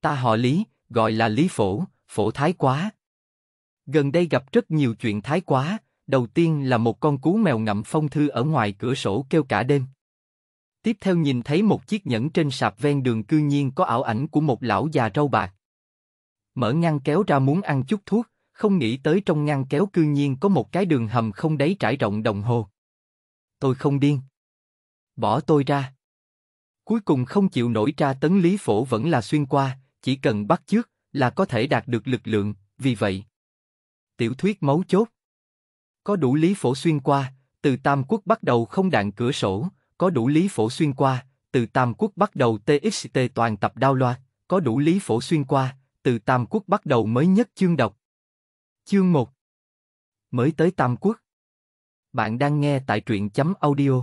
Ta họ Lý, gọi là Lý Phổ, Phổ Thái Quá. Gần đây gặp rất nhiều chuyện thái quá, đầu tiên là một con cú mèo ngậm phong thư ở ngoài cửa sổ kêu cả đêm. Tiếp theo nhìn thấy một chiếc nhẫn trên sạp ven đường cư nhiên có ảo ảnh của một lão già râu bạc. Mở ngăn kéo ra muốn ăn chút thuốc, không nghĩ tới trong ngăn kéo cư nhiên có một cái đường hầm không đáy trải rộng đồng hồ. Tôi không điên. Bỏ tôi ra. Cuối cùng không chịu nổi tra tấn Lý Phổ vẫn là xuyên qua, chỉ cần bắt chước là có thể đạt được lực lượng, vì vậy. Tiểu thuyết mấu chốt Có đủ lý phổ xuyên qua, từ Tam Quốc bắt đầu không đạn cửa sổ, có đủ lý phổ xuyên qua, từ Tam Quốc bắt đầu TXT toàn tập đao loa có đủ lý phổ xuyên qua, từ Tam Quốc bắt đầu mới nhất chương đọc. Chương 1 Mới tới Tam Quốc Bạn đang nghe tại truyện chấm audio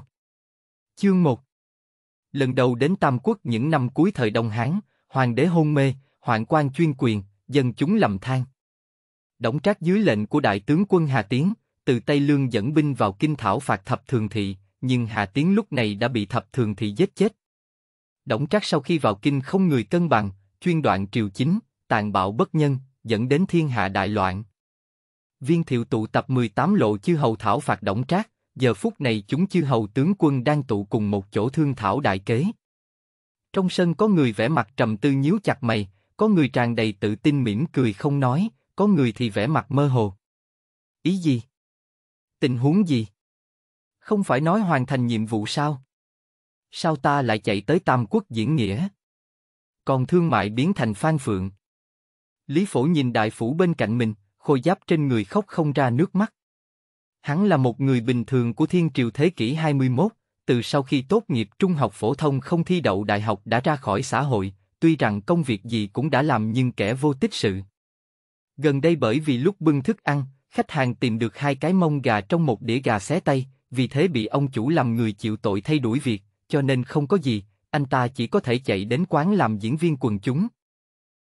Chương 1 Lần đầu đến Tam Quốc những năm cuối thời Đông Hán, hoàng đế hôn mê, hoạn quan chuyên quyền, dân chúng lầm than. Đổng Trác dưới lệnh của đại tướng quân Hà Tiến, từ Tây Lương dẫn binh vào kinh thảo phạt thập thường thị, nhưng Hà Tiến lúc này đã bị thập thường thị giết chết. Đổng Trác sau khi vào kinh không người cân bằng, chuyên đoạn triều chính, tàn bạo bất nhân, dẫn đến thiên hạ đại loạn. Viên thiệu tụ tập 18 lộ chư hầu thảo phạt Đổng Trác, giờ phút này chúng chư hầu tướng quân đang tụ cùng một chỗ thương thảo đại kế. Trong sân có người vẻ mặt trầm tư nhíu chặt mày, có người tràn đầy tự tin mỉm cười không nói, có người thì vẻ mặt mơ hồ. Ý gì? Tình huống gì? Không phải nói hoàn thành nhiệm vụ sao? Sao ta lại chạy tới Tam Quốc diễn nghĩa? Còn thương mại biến thành phan phượng. Lý Phổ nhìn đại phủ bên cạnh mình, khôi giáp trên người khóc không ra nước mắt. Hắn là một người bình thường của thiên triều thế kỷ 21, từ sau khi tốt nghiệp trung học phổ thông không thi đậu đại học đã ra khỏi xã hội, tuy rằng công việc gì cũng đã làm nhưng kẻ vô tích sự. Gần đây bởi vì lúc bưng thức ăn, khách hàng tìm được hai cái mông gà trong một đĩa gà xé tay, vì thế bị ông chủ làm người chịu tội thay đuổi việc, cho nên không có gì, anh ta chỉ có thể chạy đến quán làm diễn viên quần chúng.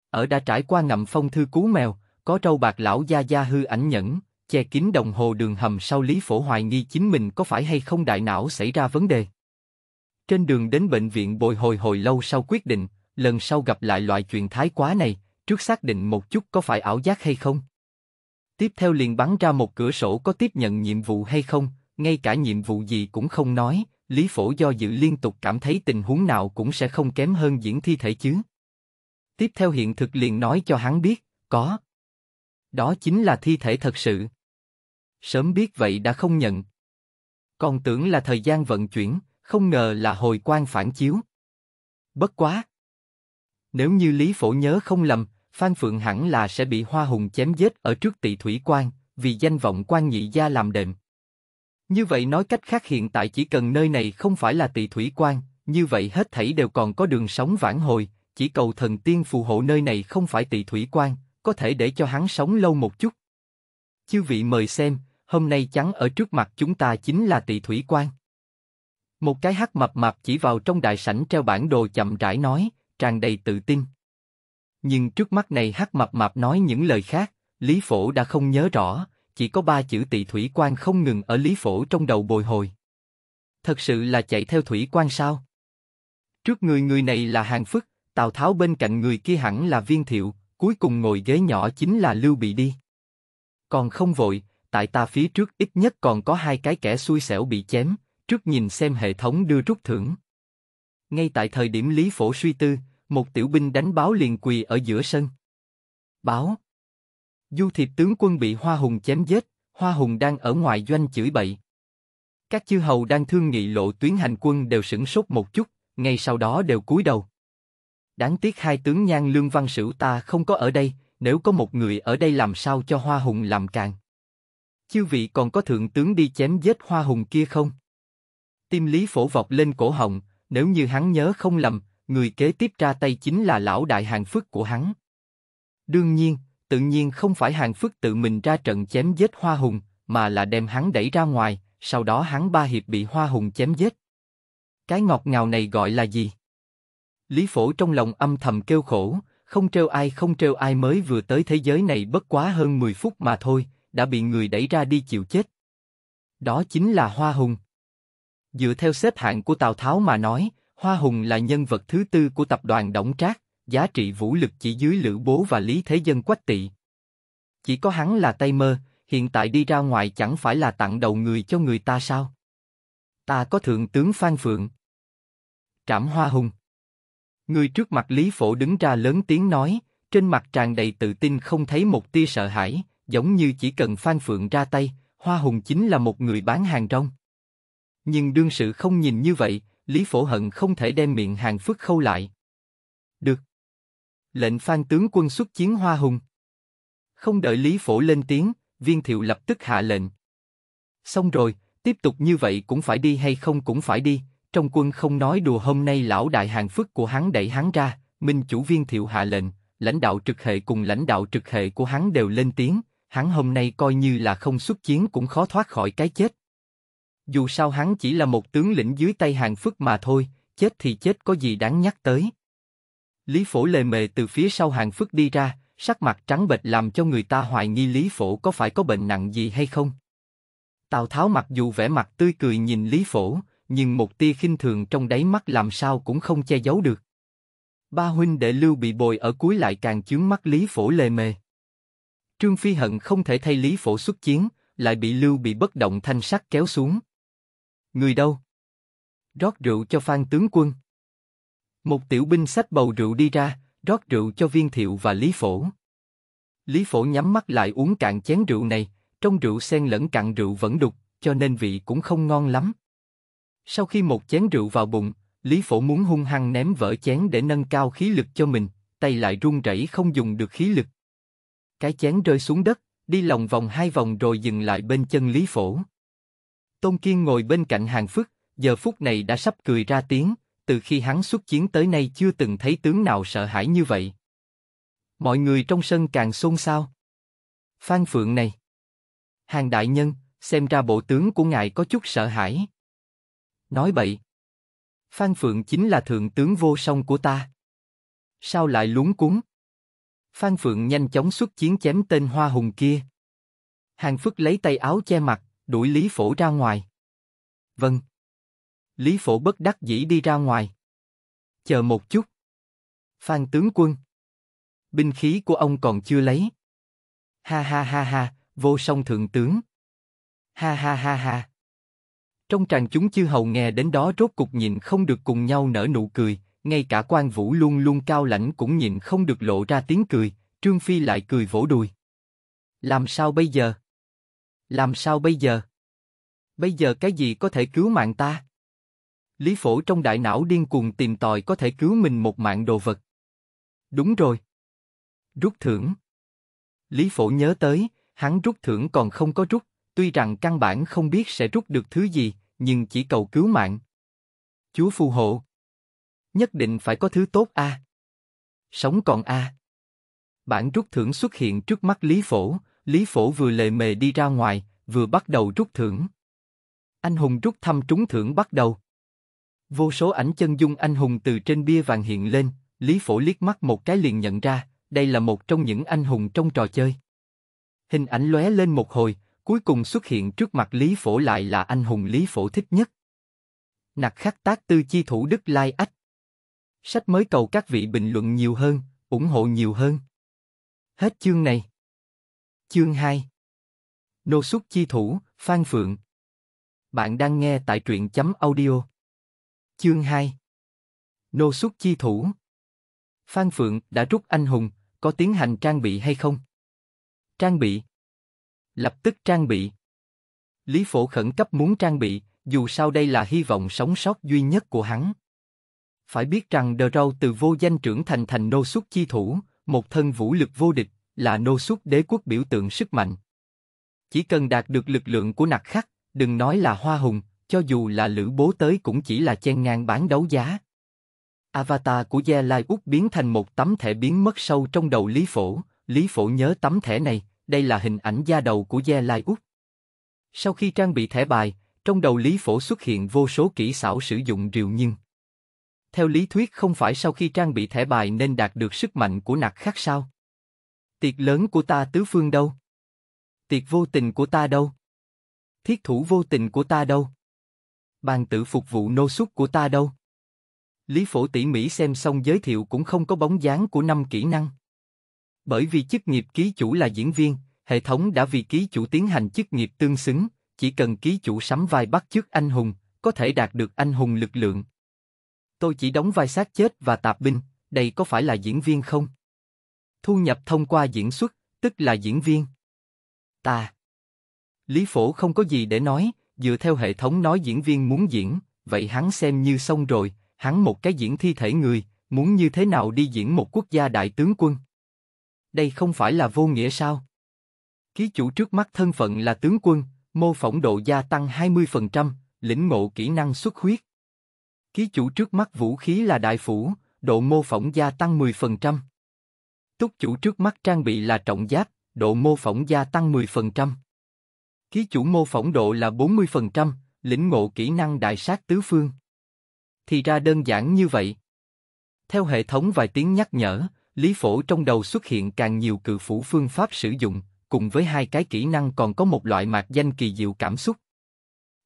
Ở đã trải qua ngậm phong thư cú mèo, có trâu bạc lão gia gia hư ảnh nhẫn, che kín đồng hồ đường hầm sau Lý Phổ hoài nghi chính mình có phải hay không đại não xảy ra vấn đề. Trên đường đến bệnh viện bồi hồi hồi lâu sau quyết định, lần sau gặp lại loại chuyện thái quá này, trước xác định một chút có phải ảo giác hay không. Tiếp theo liền bắn ra một cửa sổ có tiếp nhận nhiệm vụ hay không, ngay cả nhiệm vụ gì cũng không nói, Lý Phổ do dự liên tục cảm thấy tình huống nào cũng sẽ không kém hơn diễn thi thể chứ. Tiếp theo hiện thực liền nói cho hắn biết, có. Đó chính là thi thể thật sự, sớm biết vậy đã không nhận. Còn tưởng là thời gian vận chuyển, không ngờ là hồi quan phản chiếu. Bất quá. Nếu như Lý Phổ nhớ không lầm, Phan Phượng hẳn là sẽ bị Hoa Hùng chém giết ở trước tỷ thủy quan, vì danh vọng quan nhị gia làm đệm. Như vậy nói cách khác hiện tại chỉ cần nơi này không phải là tỷ thủy quan, như vậy hết thảy đều còn có đường sống vãn hồi, chỉ cầu thần tiên phù hộ nơi này không phải tỷ thủy quan, có thể để cho hắn sống lâu một chút. Chư vị mời xem, hôm nay chắn ở trước mặt chúng ta chính là tỳ thủy quan. Một cái hắc mập mạp chỉ vào trong đại sảnh treo bản đồ chậm rãi nói, tràn đầy tự tin. Nhưng trước mắt này hắc mập mạp nói những lời khác, Lý Phổ đã không nhớ rõ, chỉ có ba chữ tỳ thủy quan không ngừng ở Lý Phổ trong đầu bồi hồi. Thật sự là chạy theo thủy quan sao? Trước người người này là Hàng Phức, Tào Tháo bên cạnh người kia hẳn là Viên Thiệu, cuối cùng ngồi ghế nhỏ chính là Lưu Bị đi. Còn không vội, tại ta phía trước ít nhất còn có hai cái kẻ xui xẻo bị chém, trước nhìn xem hệ thống đưa rút thưởng. Ngay tại thời điểm Lý Phổ suy tư, một tiểu binh đánh báo liền quỳ ở giữa sân. Báo. Du thiệp tướng quân bị Hoa Hùng chém giết, Hoa Hùng đang ở ngoài doanh chửi bậy. Các chư hầu đang thương nghị lộ tuyến hành quân đều sửng sốt một chút, ngay sau đó đều cúi đầu. Đáng tiếc hai tướng nhan lương văn sử ta không có ở đây, nếu có một người ở đây làm sao cho Hoa Hùng làm càng chư vị còn có thượng tướng đi chém giết hoa hùng kia không? Tim Lý Phổ vọc lên cổ họng, nếu như hắn nhớ không lầm, người kế tiếp ra tay chính là lão đại hàng phức của hắn. Đương nhiên, tự nhiên không phải hàng phức tự mình ra trận chém giết hoa hùng, mà là đem hắn đẩy ra ngoài, sau đó hắn ba hiệp bị hoa hùng chém giết. Cái ngọt ngào này gọi là gì? Lý Phổ trong lòng âm thầm kêu khổ, không treo ai không treo ai mới vừa tới thế giới này bất quá hơn 10 phút mà thôi, đã bị người đẩy ra đi chịu chết. Đó chính là Hoa Hùng. Dựa theo xếp hạng của Tào Tháo mà nói, Hoa Hùng là nhân vật thứ tư của tập đoàn Đổng Trác, giá trị vũ lực chỉ dưới Lữ Bố và Lý Thế Dân Quách Tị. Chỉ có hắn là Tây mơ, hiện tại đi ra ngoài chẳng phải là tặng đầu người cho người ta sao? Ta có thượng tướng Phan Phượng. Trảm Hoa Hùng. Người trước mặt Lý Phổ đứng ra lớn tiếng nói, trên mặt tràn đầy tự tin không thấy một tia sợ hãi, giống như chỉ cần Phan Phượng ra tay, Hoa Hùng chính là một người bán hàng rong. Nhưng đương sự không nhìn như vậy, Lý Phổ Hận không thể đem miệng hàng phức khâu lại. Được. Lệnh Phan tướng quân xuất chiến Hoa Hùng. Không đợi Lý Phổ lên tiếng, Viên Thiệu lập tức hạ lệnh. Xong rồi, tiếp tục như vậy cũng phải đi hay không cũng phải đi, trong quân không nói đùa hôm nay lão đại hàng phức của hắn đẩy hắn ra, minh chủ viên thiệu hạ lệnh, lãnh đạo trực hệ cùng lãnh đạo trực hệ của hắn đều lên tiếng, hắn hôm nay coi như là không xuất chiến cũng khó thoát khỏi cái chết. Dù sao hắn chỉ là một tướng lĩnh dưới tay hàng phức mà thôi, chết thì chết có gì đáng nhắc tới. Lý Phổ lề mề từ phía sau hàng phức đi ra, sắc mặt trắng bệch làm cho người ta hoài nghi Lý Phổ có phải có bệnh nặng gì hay không. Tào Tháo mặc dù vẻ mặt tươi cười nhìn Lý Phổ, nhưng một tia khinh thường trong đáy mắt làm sao cũng không che giấu được. Ba huynh đệ Lưu bị bồi ở cuối lại càng chướng mắt Lý Phổ lề mề. Trương Phi hận không thể thay Lý Phổ xuất chiến, lại bị Lưu bị bất động thanh sắc kéo xuống. Người đâu? Rót rượu cho Phan tướng quân. Một tiểu binh xách bầu rượu đi ra, rót rượu cho Viên Thiệu và Lý Phổ. Lý Phổ nhắm mắt lại uống cạn chén rượu này, trong rượu xen lẫn cạn rượu vẫn đục, cho nên vị cũng không ngon lắm. Sau khi một chén rượu vào bụng, Lý Phổ muốn hung hăng ném vỡ chén để nâng cao khí lực cho mình, tay lại run rẩy không dùng được khí lực. Cái chén rơi xuống đất, đi lòng vòng hai vòng rồi dừng lại bên chân Lý Phổ. Tôn Kiên ngồi bên cạnh hàng phức, giờ phút này đã sắp cười ra tiếng, từ khi hắn xuất chiến tới nay chưa từng thấy tướng nào sợ hãi như vậy. Mọi người trong sân càng xôn xao. Phan Phượng này. Hàng đại nhân, xem ra bộ tướng của ngài có chút sợ hãi. Nói bậy. Phan Phượng chính là thượng tướng vô song của ta. Sao lại lúng cuống? Phan Phượng nhanh chóng xuất chiến chém tên hoa hùng kia. Hàng Phức lấy tay áo che mặt, đuổi Lý Phổ ra ngoài. Vâng. Lý Phổ bất đắc dĩ đi ra ngoài. Chờ một chút. Phan tướng quân. Binh khí của ông còn chưa lấy. Ha ha ha ha, vô song thượng tướng. Ha ha ha ha. Trong tràng chúng chư hầu nghe đến đó rốt cục nhìn không được cùng nhau nở nụ cười, ngay cả quan vũ luôn luôn cao lãnh cũng nhịn không được lộ ra tiếng cười, Trương Phi lại cười vỗ đùi. Làm sao bây giờ? Làm sao bây giờ? Bây giờ cái gì có thể cứu mạng ta? Lý phổ trong đại não điên cuồng tìm tòi có thể cứu mình một mạng đồ vật. Đúng rồi. Rút thưởng. Lý phổ nhớ tới, hắn rút thưởng còn không có rút, tuy rằng căn bản không biết sẽ rút được thứ gì, nhưng chỉ cầu cứu mạng. Chúa phù hộ nhất định phải có thứ tốt a. À. Sống còn a. À. Bản rút thưởng xuất hiện trước mắt Lý Phổ, Lý Phổ vừa lề mề đi ra ngoài, vừa bắt đầu rút thưởng. Anh hùng rút thăm trúng thưởng bắt đầu. Vô số ảnh chân dung anh hùng từ trên bia vàng hiện lên, Lý Phổ liếc mắt một cái liền nhận ra, đây là một trong những anh hùng trong trò chơi. Hình ảnh lóe lên một hồi, cuối cùng xuất hiện trước mặt Lý Phổ lại là anh hùng Lý Phổ thích nhất. Nặc khắc tác tư chi thủ đức lai ách. Sách mới cầu các vị bình luận nhiều hơn, ủng hộ nhiều hơn. Hết chương này. Chương 2 Nô xuất chi thủ, Phan Phượng Bạn đang nghe tại truyện chấm audio. Chương 2 Nô xuất chi thủ Phan Phượng đã rút anh hùng, có tiến hành trang bị hay không? Trang bị Lập tức trang bị Lý Phổ khẩn cấp muốn trang bị, dù sao đây là hy vọng sống sót duy nhất của hắn. Phải biết rằng The Râu từ vô danh trưởng thành thành nô xuất chi thủ, một thân vũ lực vô địch, là nô xuất đế quốc biểu tượng sức mạnh. Chỉ cần đạt được lực lượng của nặc khắc, đừng nói là hoa hùng, cho dù là lữ bố tới cũng chỉ là chen ngang bán đấu giá. Avatar của Gia Lai Úc biến thành một tấm thẻ biến mất sâu trong đầu Lý Phổ, Lý Phổ nhớ tấm thẻ này, đây là hình ảnh da đầu của Gia Lai Úc. Sau khi trang bị thẻ bài, trong đầu Lý Phổ xuất hiện vô số kỹ xảo sử dụng rượu nhưng theo lý thuyết không phải sau khi trang bị thẻ bài nên đạt được sức mạnh của nặc khác sao? Tiệc lớn của ta tứ phương đâu? Tiệc vô tình của ta đâu? Thiết thủ vô tình của ta đâu? Bàn tự phục vụ nô xuất của ta đâu? Lý Phổ tỉ mỉ xem xong giới thiệu cũng không có bóng dáng của năm kỹ năng. Bởi vì chức nghiệp ký chủ là diễn viên, hệ thống đã vì ký chủ tiến hành chức nghiệp tương xứng, chỉ cần ký chủ sắm vai bắt chước anh hùng, có thể đạt được anh hùng lực lượng tôi chỉ đóng vai sát chết và tạp binh, đây có phải là diễn viên không? Thu nhập thông qua diễn xuất, tức là diễn viên. Ta. Lý Phổ không có gì để nói, dựa theo hệ thống nói diễn viên muốn diễn, vậy hắn xem như xong rồi, hắn một cái diễn thi thể người, muốn như thế nào đi diễn một quốc gia đại tướng quân? Đây không phải là vô nghĩa sao? Ký chủ trước mắt thân phận là tướng quân, mô phỏng độ gia tăng 20%, lĩnh ngộ kỹ năng xuất huyết. Ký chủ trước mắt vũ khí là đại phủ, độ mô phỏng gia tăng 10%. Túc chủ trước mắt trang bị là trọng giáp, độ mô phỏng gia tăng 10%. Ký chủ mô phỏng độ là 40%, lĩnh ngộ kỹ năng đại sát tứ phương. Thì ra đơn giản như vậy. Theo hệ thống vài tiếng nhắc nhở, Lý Phổ trong đầu xuất hiện càng nhiều cự phủ phương pháp sử dụng, cùng với hai cái kỹ năng còn có một loại mạc danh kỳ diệu cảm xúc.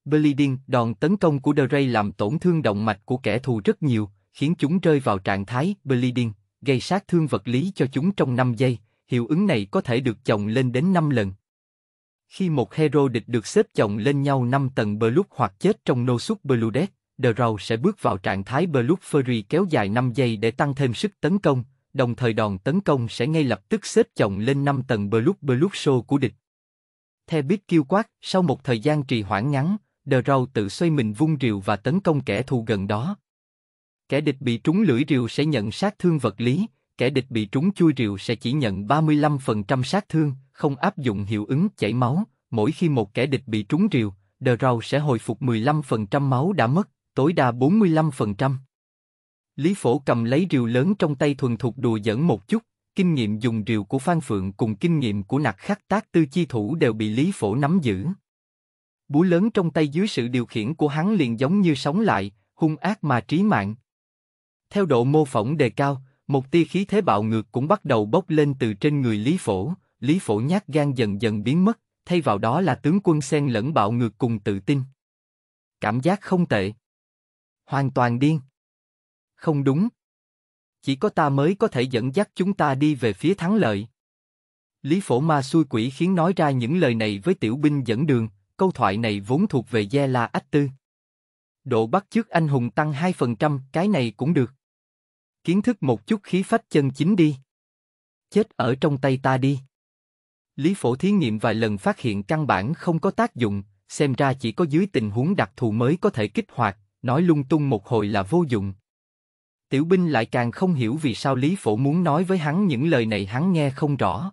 Bleeding, đòn tấn công của The Ray làm tổn thương động mạch của kẻ thù rất nhiều, khiến chúng rơi vào trạng thái Bleeding, gây sát thương vật lý cho chúng trong 5 giây, hiệu ứng này có thể được chồng lên đến 5 lần. Khi một hero địch được xếp chồng lên nhau 5 tầng Blood hoặc chết trong nô súc Blue Death, The Raw sẽ bước vào trạng thái Blood Fury kéo dài 5 giây để tăng thêm sức tấn công, đồng thời đòn tấn công sẽ ngay lập tức xếp chồng lên 5 tầng Blood Blood Show của địch. Theo Big kêu quát, sau một thời gian trì hoãn ngắn, đờ râu tự xoay mình vung rìu và tấn công kẻ thù gần đó. Kẻ địch bị trúng lưỡi rìu sẽ nhận sát thương vật lý, kẻ địch bị trúng chui rìu sẽ chỉ nhận 35% sát thương, không áp dụng hiệu ứng chảy máu, mỗi khi một kẻ địch bị trúng rìu, đờ râu sẽ hồi phục 15% máu đã mất, tối đa 45%. Lý Phổ cầm lấy rìu lớn trong tay thuần thục đùa giỡn một chút, kinh nghiệm dùng rìu của Phan Phượng cùng kinh nghiệm của nặc khắc tác tư chi thủ đều bị Lý Phổ nắm giữ búa lớn trong tay dưới sự điều khiển của hắn liền giống như sống lại, hung ác mà trí mạng. Theo độ mô phỏng đề cao, một tia khí thế bạo ngược cũng bắt đầu bốc lên từ trên người Lý Phổ, Lý Phổ nhát gan dần dần biến mất, thay vào đó là tướng quân xen lẫn bạo ngược cùng tự tin. Cảm giác không tệ. Hoàn toàn điên. Không đúng. Chỉ có ta mới có thể dẫn dắt chúng ta đi về phía thắng lợi. Lý Phổ ma xui quỷ khiến nói ra những lời này với tiểu binh dẫn đường, câu thoại này vốn thuộc về Gia La Ách Tư. Độ bắt chước anh hùng tăng 2%, cái này cũng được. Kiến thức một chút khí phách chân chính đi. Chết ở trong tay ta đi. Lý Phổ thí nghiệm vài lần phát hiện căn bản không có tác dụng, xem ra chỉ có dưới tình huống đặc thù mới có thể kích hoạt, nói lung tung một hồi là vô dụng. Tiểu binh lại càng không hiểu vì sao Lý Phổ muốn nói với hắn những lời này hắn nghe không rõ.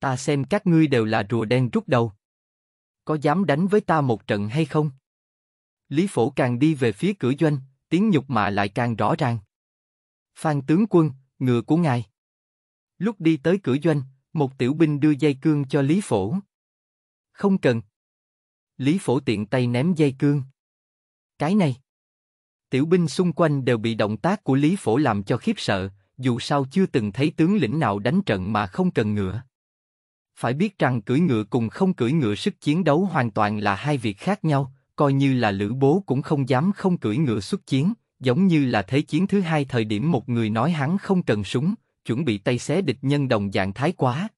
Ta xem các ngươi đều là rùa đen rút đầu có dám đánh với ta một trận hay không? Lý Phổ càng đi về phía cửa doanh, tiếng nhục mạ lại càng rõ ràng. Phan tướng quân, ngựa của ngài. Lúc đi tới cửa doanh, một tiểu binh đưa dây cương cho Lý Phổ. Không cần. Lý Phổ tiện tay ném dây cương. Cái này. Tiểu binh xung quanh đều bị động tác của Lý Phổ làm cho khiếp sợ, dù sao chưa từng thấy tướng lĩnh nào đánh trận mà không cần ngựa. Phải biết rằng cưỡi ngựa cùng không cưỡi ngựa sức chiến đấu hoàn toàn là hai việc khác nhau, coi như là lữ bố cũng không dám không cưỡi ngựa xuất chiến, giống như là thế chiến thứ hai thời điểm một người nói hắn không cần súng, chuẩn bị tay xé địch nhân đồng dạng thái quá.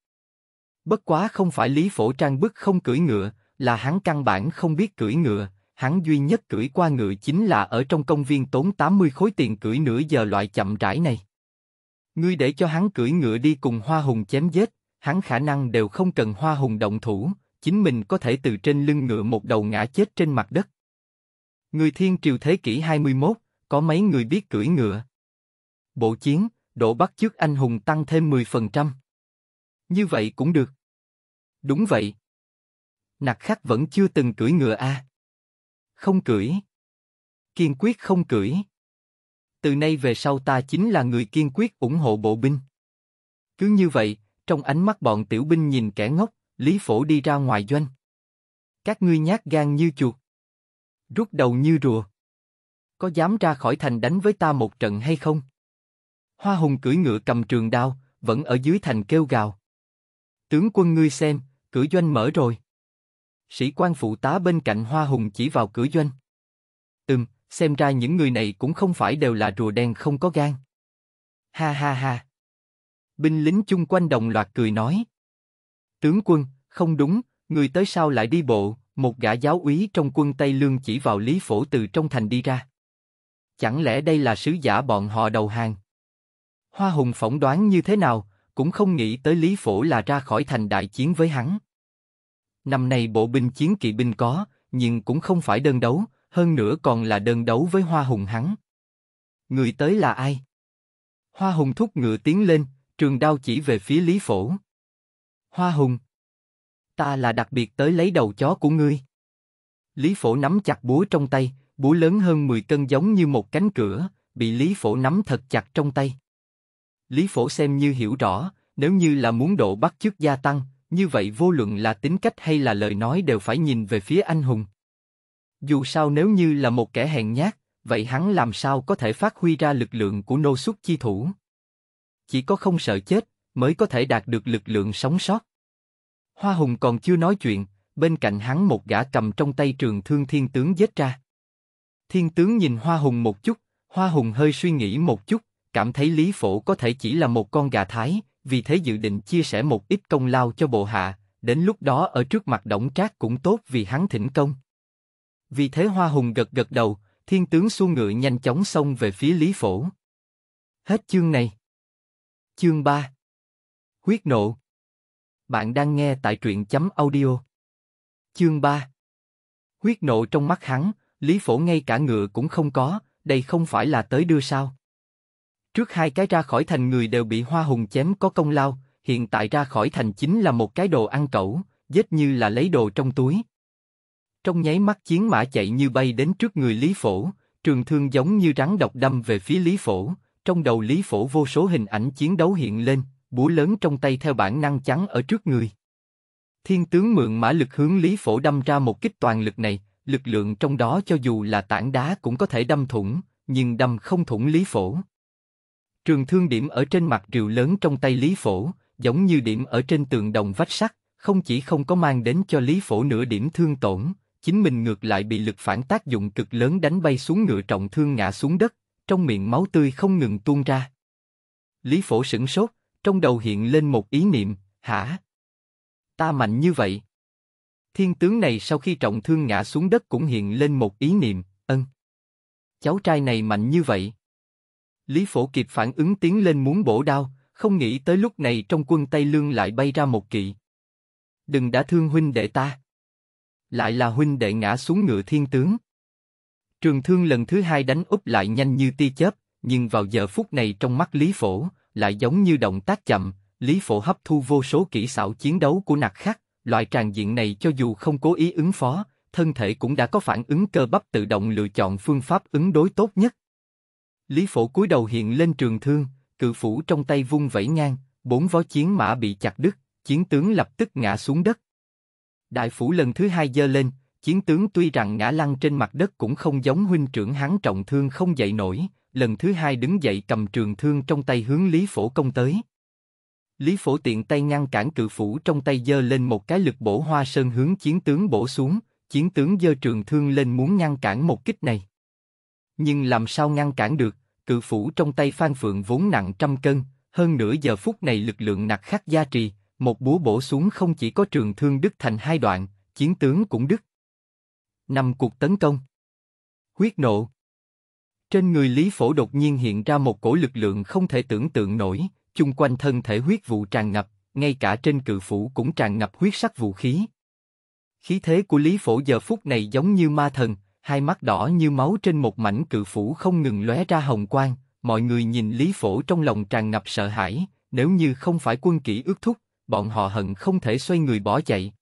Bất quá không phải Lý Phổ Trang bức không cưỡi ngựa, là hắn căn bản không biết cưỡi ngựa, hắn duy nhất cưỡi qua ngựa chính là ở trong công viên tốn 80 khối tiền cưỡi nửa giờ loại chậm rãi này. Ngươi để cho hắn cưỡi ngựa đi cùng hoa hùng chém giết, hắn khả năng đều không cần hoa hùng động thủ, chính mình có thể từ trên lưng ngựa một đầu ngã chết trên mặt đất. Người thiên triều thế kỷ 21, có mấy người biết cưỡi ngựa. Bộ chiến, độ bắt trước anh hùng tăng thêm 10%. Như vậy cũng được. Đúng vậy. Nặc khắc vẫn chưa từng cưỡi ngựa a. À? Không cưỡi. Kiên quyết không cưỡi. Từ nay về sau ta chính là người kiên quyết ủng hộ bộ binh. Cứ như vậy, trong ánh mắt bọn tiểu binh nhìn kẻ ngốc, Lý Phổ đi ra ngoài doanh. Các ngươi nhát gan như chuột. Rút đầu như rùa. Có dám ra khỏi thành đánh với ta một trận hay không? Hoa Hùng cưỡi ngựa cầm trường đao, vẫn ở dưới thành kêu gào. Tướng quân ngươi xem, cửa doanh mở rồi. Sĩ quan phụ tá bên cạnh Hoa Hùng chỉ vào cửa doanh. Ừm, xem ra những người này cũng không phải đều là rùa đen không có gan. Ha ha ha. Binh lính chung quanh đồng loạt cười nói. Tướng quân, không đúng, người tới sao lại đi bộ, một gã giáo úy trong quân Tây Lương chỉ vào Lý Phổ từ trong thành đi ra. Chẳng lẽ đây là sứ giả bọn họ đầu hàng? Hoa Hùng phỏng đoán như thế nào, cũng không nghĩ tới Lý Phổ là ra khỏi thành đại chiến với hắn. Năm nay bộ binh chiến kỵ binh có, nhưng cũng không phải đơn đấu, hơn nữa còn là đơn đấu với Hoa Hùng hắn. Người tới là ai? Hoa Hùng thúc ngựa tiến lên, trường đao chỉ về phía Lý Phổ. Hoa Hùng! Ta là đặc biệt tới lấy đầu chó của ngươi. Lý Phổ nắm chặt búa trong tay, búa lớn hơn 10 cân giống như một cánh cửa, bị Lý Phổ nắm thật chặt trong tay. Lý Phổ xem như hiểu rõ, nếu như là muốn độ bắt chước gia tăng, như vậy vô luận là tính cách hay là lời nói đều phải nhìn về phía anh hùng. Dù sao nếu như là một kẻ hèn nhát, vậy hắn làm sao có thể phát huy ra lực lượng của nô xuất chi thủ? chỉ có không sợ chết, mới có thể đạt được lực lượng sống sót. Hoa Hùng còn chưa nói chuyện, bên cạnh hắn một gã cầm trong tay trường thương thiên tướng giết ra. Thiên tướng nhìn Hoa Hùng một chút, Hoa Hùng hơi suy nghĩ một chút, cảm thấy Lý Phổ có thể chỉ là một con gà thái, vì thế dự định chia sẻ một ít công lao cho bộ hạ, đến lúc đó ở trước mặt Đổng Trác cũng tốt vì hắn thỉnh công. Vì thế Hoa Hùng gật gật đầu, thiên tướng xu ngựa nhanh chóng xông về phía Lý Phổ. Hết chương này. Chương 3 Huyết nộ Bạn đang nghe tại truyện chấm audio. Chương 3 Huyết nộ trong mắt hắn, Lý Phổ ngay cả ngựa cũng không có, đây không phải là tới đưa sao. Trước hai cái ra khỏi thành người đều bị hoa hùng chém có công lao, hiện tại ra khỏi thành chính là một cái đồ ăn cẩu, dết như là lấy đồ trong túi. Trong nháy mắt chiến mã chạy như bay đến trước người Lý Phổ, trường thương giống như rắn độc đâm về phía Lý Phổ, trong đầu Lý Phổ vô số hình ảnh chiến đấu hiện lên, búa lớn trong tay theo bản năng chắn ở trước người. Thiên tướng mượn mã lực hướng Lý Phổ đâm ra một kích toàn lực này, lực lượng trong đó cho dù là tảng đá cũng có thể đâm thủng, nhưng đâm không thủng Lý Phổ. Trường thương điểm ở trên mặt rìu lớn trong tay Lý Phổ, giống như điểm ở trên tường đồng vách sắt, không chỉ không có mang đến cho Lý Phổ nửa điểm thương tổn, chính mình ngược lại bị lực phản tác dụng cực lớn đánh bay xuống ngựa trọng thương ngã xuống đất, trong miệng máu tươi không ngừng tuôn ra. Lý Phổ sững sốt, trong đầu hiện lên một ý niệm, hả? Ta mạnh như vậy? Thiên tướng này sau khi trọng thương ngã xuống đất cũng hiện lên một ý niệm, ân. Cháu trai này mạnh như vậy. Lý Phổ kịp phản ứng tiến lên muốn bổ đao, không nghĩ tới lúc này trong quân Tây Lương lại bay ra một kỵ. Đừng đã thương huynh đệ ta. Lại là huynh đệ ngã xuống ngựa thiên tướng. Trường thương lần thứ hai đánh úp lại nhanh như tia chớp, nhưng vào giờ phút này trong mắt Lý Phổ, lại giống như động tác chậm, Lý Phổ hấp thu vô số kỹ xảo chiến đấu của nặc khắc, loại tràn diện này cho dù không cố ý ứng phó, thân thể cũng đã có phản ứng cơ bắp tự động lựa chọn phương pháp ứng đối tốt nhất. Lý Phổ cúi đầu hiện lên trường thương, cự phủ trong tay vung vẩy ngang, bốn vó chiến mã bị chặt đứt, chiến tướng lập tức ngã xuống đất. Đại phủ lần thứ hai giơ lên, Chiến tướng tuy rằng ngã lăn trên mặt đất cũng không giống huynh trưởng hắn trọng thương không dậy nổi, lần thứ hai đứng dậy cầm trường thương trong tay hướng Lý Phổ công tới. Lý Phổ tiện tay ngăn cản cự phủ trong tay dơ lên một cái lực bổ hoa sơn hướng chiến tướng bổ xuống, chiến tướng dơ trường thương lên muốn ngăn cản một kích này. Nhưng làm sao ngăn cản được, cự phủ trong tay Phan Phượng vốn nặng trăm cân, hơn nửa giờ phút này lực lượng nặc khắc gia trì, một búa bổ xuống không chỉ có trường thương đứt thành hai đoạn, chiến tướng cũng đứt năm cuộc tấn công. Huyết nộ Trên người Lý Phổ đột nhiên hiện ra một cổ lực lượng không thể tưởng tượng nổi, chung quanh thân thể huyết vụ tràn ngập, ngay cả trên cự phủ cũng tràn ngập huyết sắc vũ khí. Khí thế của Lý Phổ giờ phút này giống như ma thần, hai mắt đỏ như máu trên một mảnh cự phủ không ngừng lóe ra hồng quang, mọi người nhìn Lý Phổ trong lòng tràn ngập sợ hãi, nếu như không phải quân kỹ ước thúc, bọn họ hận không thể xoay người bỏ chạy.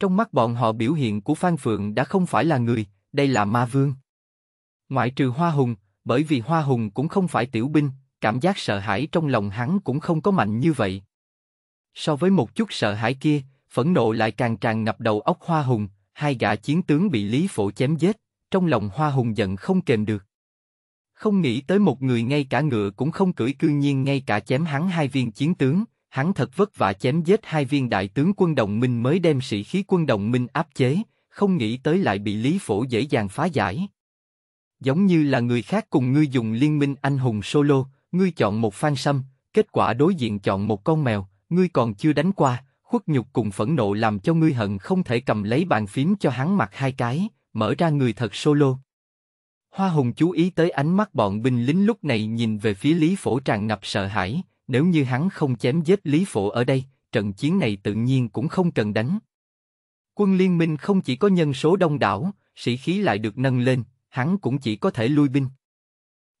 Trong mắt bọn họ biểu hiện của Phan Phượng đã không phải là người, đây là ma vương. Ngoại trừ Hoa Hùng, bởi vì Hoa Hùng cũng không phải tiểu binh, cảm giác sợ hãi trong lòng hắn cũng không có mạnh như vậy. So với một chút sợ hãi kia, phẫn nộ lại càng tràn ngập đầu óc Hoa Hùng, hai gã chiến tướng bị Lý Phổ chém giết, trong lòng Hoa Hùng giận không kềm được. Không nghĩ tới một người ngay cả ngựa cũng không cưỡi cư nhiên ngay cả chém hắn hai viên chiến tướng, hắn thật vất vả chém giết hai viên đại tướng quân đồng minh mới đem sĩ khí quân đồng minh áp chế, không nghĩ tới lại bị Lý Phổ dễ dàng phá giải. Giống như là người khác cùng ngươi dùng liên minh anh hùng solo, ngươi chọn một phan sâm, kết quả đối diện chọn một con mèo, ngươi còn chưa đánh qua, khuất nhục cùng phẫn nộ làm cho ngươi hận không thể cầm lấy bàn phím cho hắn mặc hai cái, mở ra người thật solo. Hoa Hùng chú ý tới ánh mắt bọn binh lính lúc này nhìn về phía Lý Phổ tràn ngập sợ hãi, nếu như hắn không chém giết Lý Phổ ở đây, trận chiến này tự nhiên cũng không cần đánh. Quân liên minh không chỉ có nhân số đông đảo, sĩ khí lại được nâng lên, hắn cũng chỉ có thể lui binh.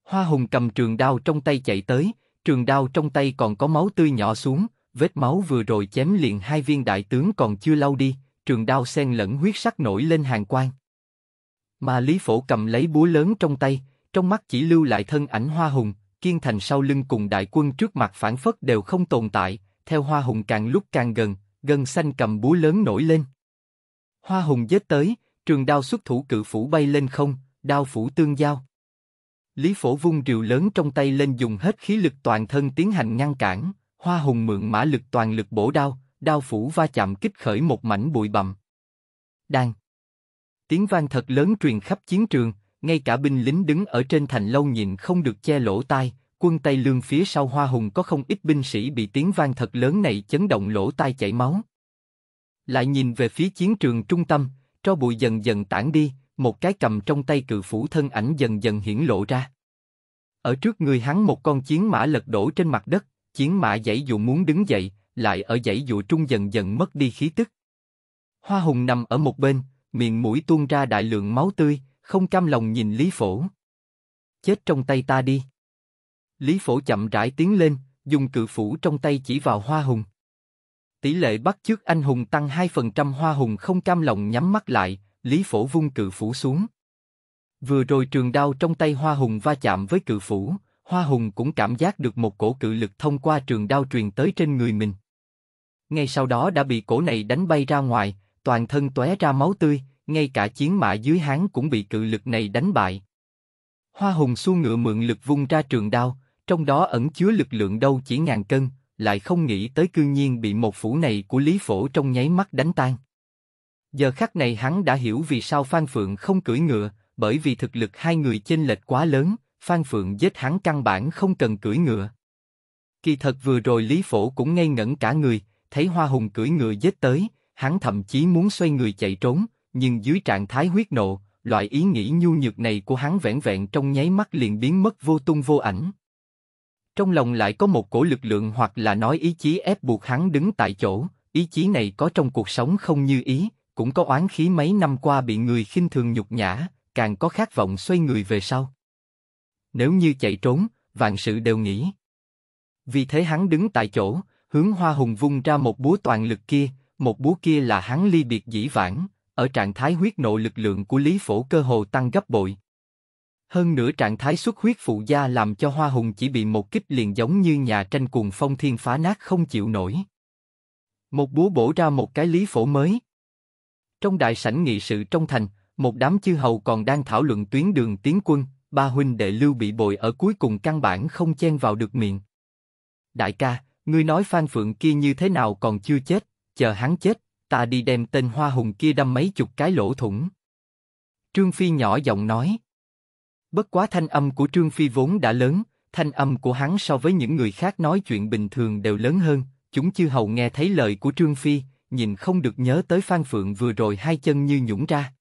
Hoa Hùng cầm trường đao trong tay chạy tới, trường đao trong tay còn có máu tươi nhỏ xuống, vết máu vừa rồi chém liền hai viên đại tướng còn chưa lau đi, trường đao xen lẫn huyết sắc nổi lên hàng quang. Mà Lý Phổ cầm lấy búa lớn trong tay, trong mắt chỉ lưu lại thân ảnh Hoa Hùng, kiên thành sau lưng cùng đại quân trước mặt phản phất đều không tồn tại, theo hoa hùng càng lúc càng gần, gần xanh cầm búa lớn nổi lên. Hoa hùng giết tới, trường đao xuất thủ cự phủ bay lên không, đao phủ tương giao. Lý phổ vung rìu lớn trong tay lên dùng hết khí lực toàn thân tiến hành ngăn cản, hoa hùng mượn mã lực toàn lực bổ đao, đao phủ va chạm kích khởi một mảnh bụi bầm. Đang. Tiếng vang thật lớn truyền khắp chiến trường, ngay cả binh lính đứng ở trên thành lâu nhìn không được che lỗ tai, quân Tây Lương phía sau Hoa Hùng có không ít binh sĩ bị tiếng vang thật lớn này chấn động lỗ tai chảy máu. Lại nhìn về phía chiến trường trung tâm, cho bụi dần dần tản đi, một cái cầm trong tay cự phủ thân ảnh dần dần hiển lộ ra. Ở trước người hắn một con chiến mã lật đổ trên mặt đất, chiến mã dãy dụ muốn đứng dậy, lại ở dãy dụ trung dần dần mất đi khí tức. Hoa Hùng nằm ở một bên, miệng mũi tuôn ra đại lượng máu tươi, không cam lòng nhìn Lý Phổ. Chết trong tay ta đi. Lý Phổ chậm rãi tiến lên, dùng cự phủ trong tay chỉ vào Hoa Hùng. Tỷ lệ bắt chước anh hùng tăng 2% Hoa Hùng không cam lòng nhắm mắt lại, Lý Phổ vung cự phủ xuống. Vừa rồi trường đao trong tay Hoa Hùng va chạm với cự phủ, Hoa Hùng cũng cảm giác được một cổ cự lực thông qua trường đao truyền tới trên người mình. Ngay sau đó đã bị cổ này đánh bay ra ngoài, toàn thân tóe ra máu tươi, ngay cả chiến mã dưới hán cũng bị cự lực này đánh bại. Hoa hùng xu ngựa mượn lực vung ra trường đao, trong đó ẩn chứa lực lượng đâu chỉ ngàn cân, lại không nghĩ tới cương nhiên bị một phủ này của Lý Phổ trong nháy mắt đánh tan. Giờ khắc này hắn đã hiểu vì sao Phan Phượng không cưỡi ngựa, bởi vì thực lực hai người chênh lệch quá lớn, Phan Phượng giết hắn căn bản không cần cưỡi ngựa. Kỳ thật vừa rồi Lý Phổ cũng ngây ngẩn cả người, thấy Hoa Hùng cưỡi ngựa giết tới, hắn thậm chí muốn xoay người chạy trốn, nhưng dưới trạng thái huyết nộ, loại ý nghĩ nhu nhược này của hắn vẹn vẹn trong nháy mắt liền biến mất vô tung vô ảnh. Trong lòng lại có một cổ lực lượng hoặc là nói ý chí ép buộc hắn đứng tại chỗ, ý chí này có trong cuộc sống không như ý, cũng có oán khí mấy năm qua bị người khinh thường nhục nhã, càng có khát vọng xoay người về sau. Nếu như chạy trốn, vạn sự đều nghĩ. Vì thế hắn đứng tại chỗ, hướng hoa hùng vung ra một búa toàn lực kia, một búa kia là hắn ly biệt dĩ vãng, ở trạng thái huyết nộ lực lượng của Lý Phổ cơ hồ tăng gấp bội. Hơn nữa trạng thái xuất huyết phụ gia làm cho Hoa Hùng chỉ bị một kích liền giống như nhà tranh cuồng phong thiên phá nát không chịu nổi. Một búa bổ ra một cái Lý Phổ mới. Trong đại sảnh nghị sự trong thành, một đám chư hầu còn đang thảo luận tuyến đường tiến quân, ba huynh đệ lưu bị bội ở cuối cùng căn bản không chen vào được miệng. Đại ca, ngươi nói Phan Phượng kia như thế nào còn chưa chết, chờ hắn chết, ta đi đem tên hoa hùng kia đâm mấy chục cái lỗ thủng. Trương Phi nhỏ giọng nói. Bất quá thanh âm của Trương Phi vốn đã lớn, thanh âm của hắn so với những người khác nói chuyện bình thường đều lớn hơn, chúng chưa hầu nghe thấy lời của Trương Phi, nhìn không được nhớ tới Phan Phượng vừa rồi hai chân như nhũng ra.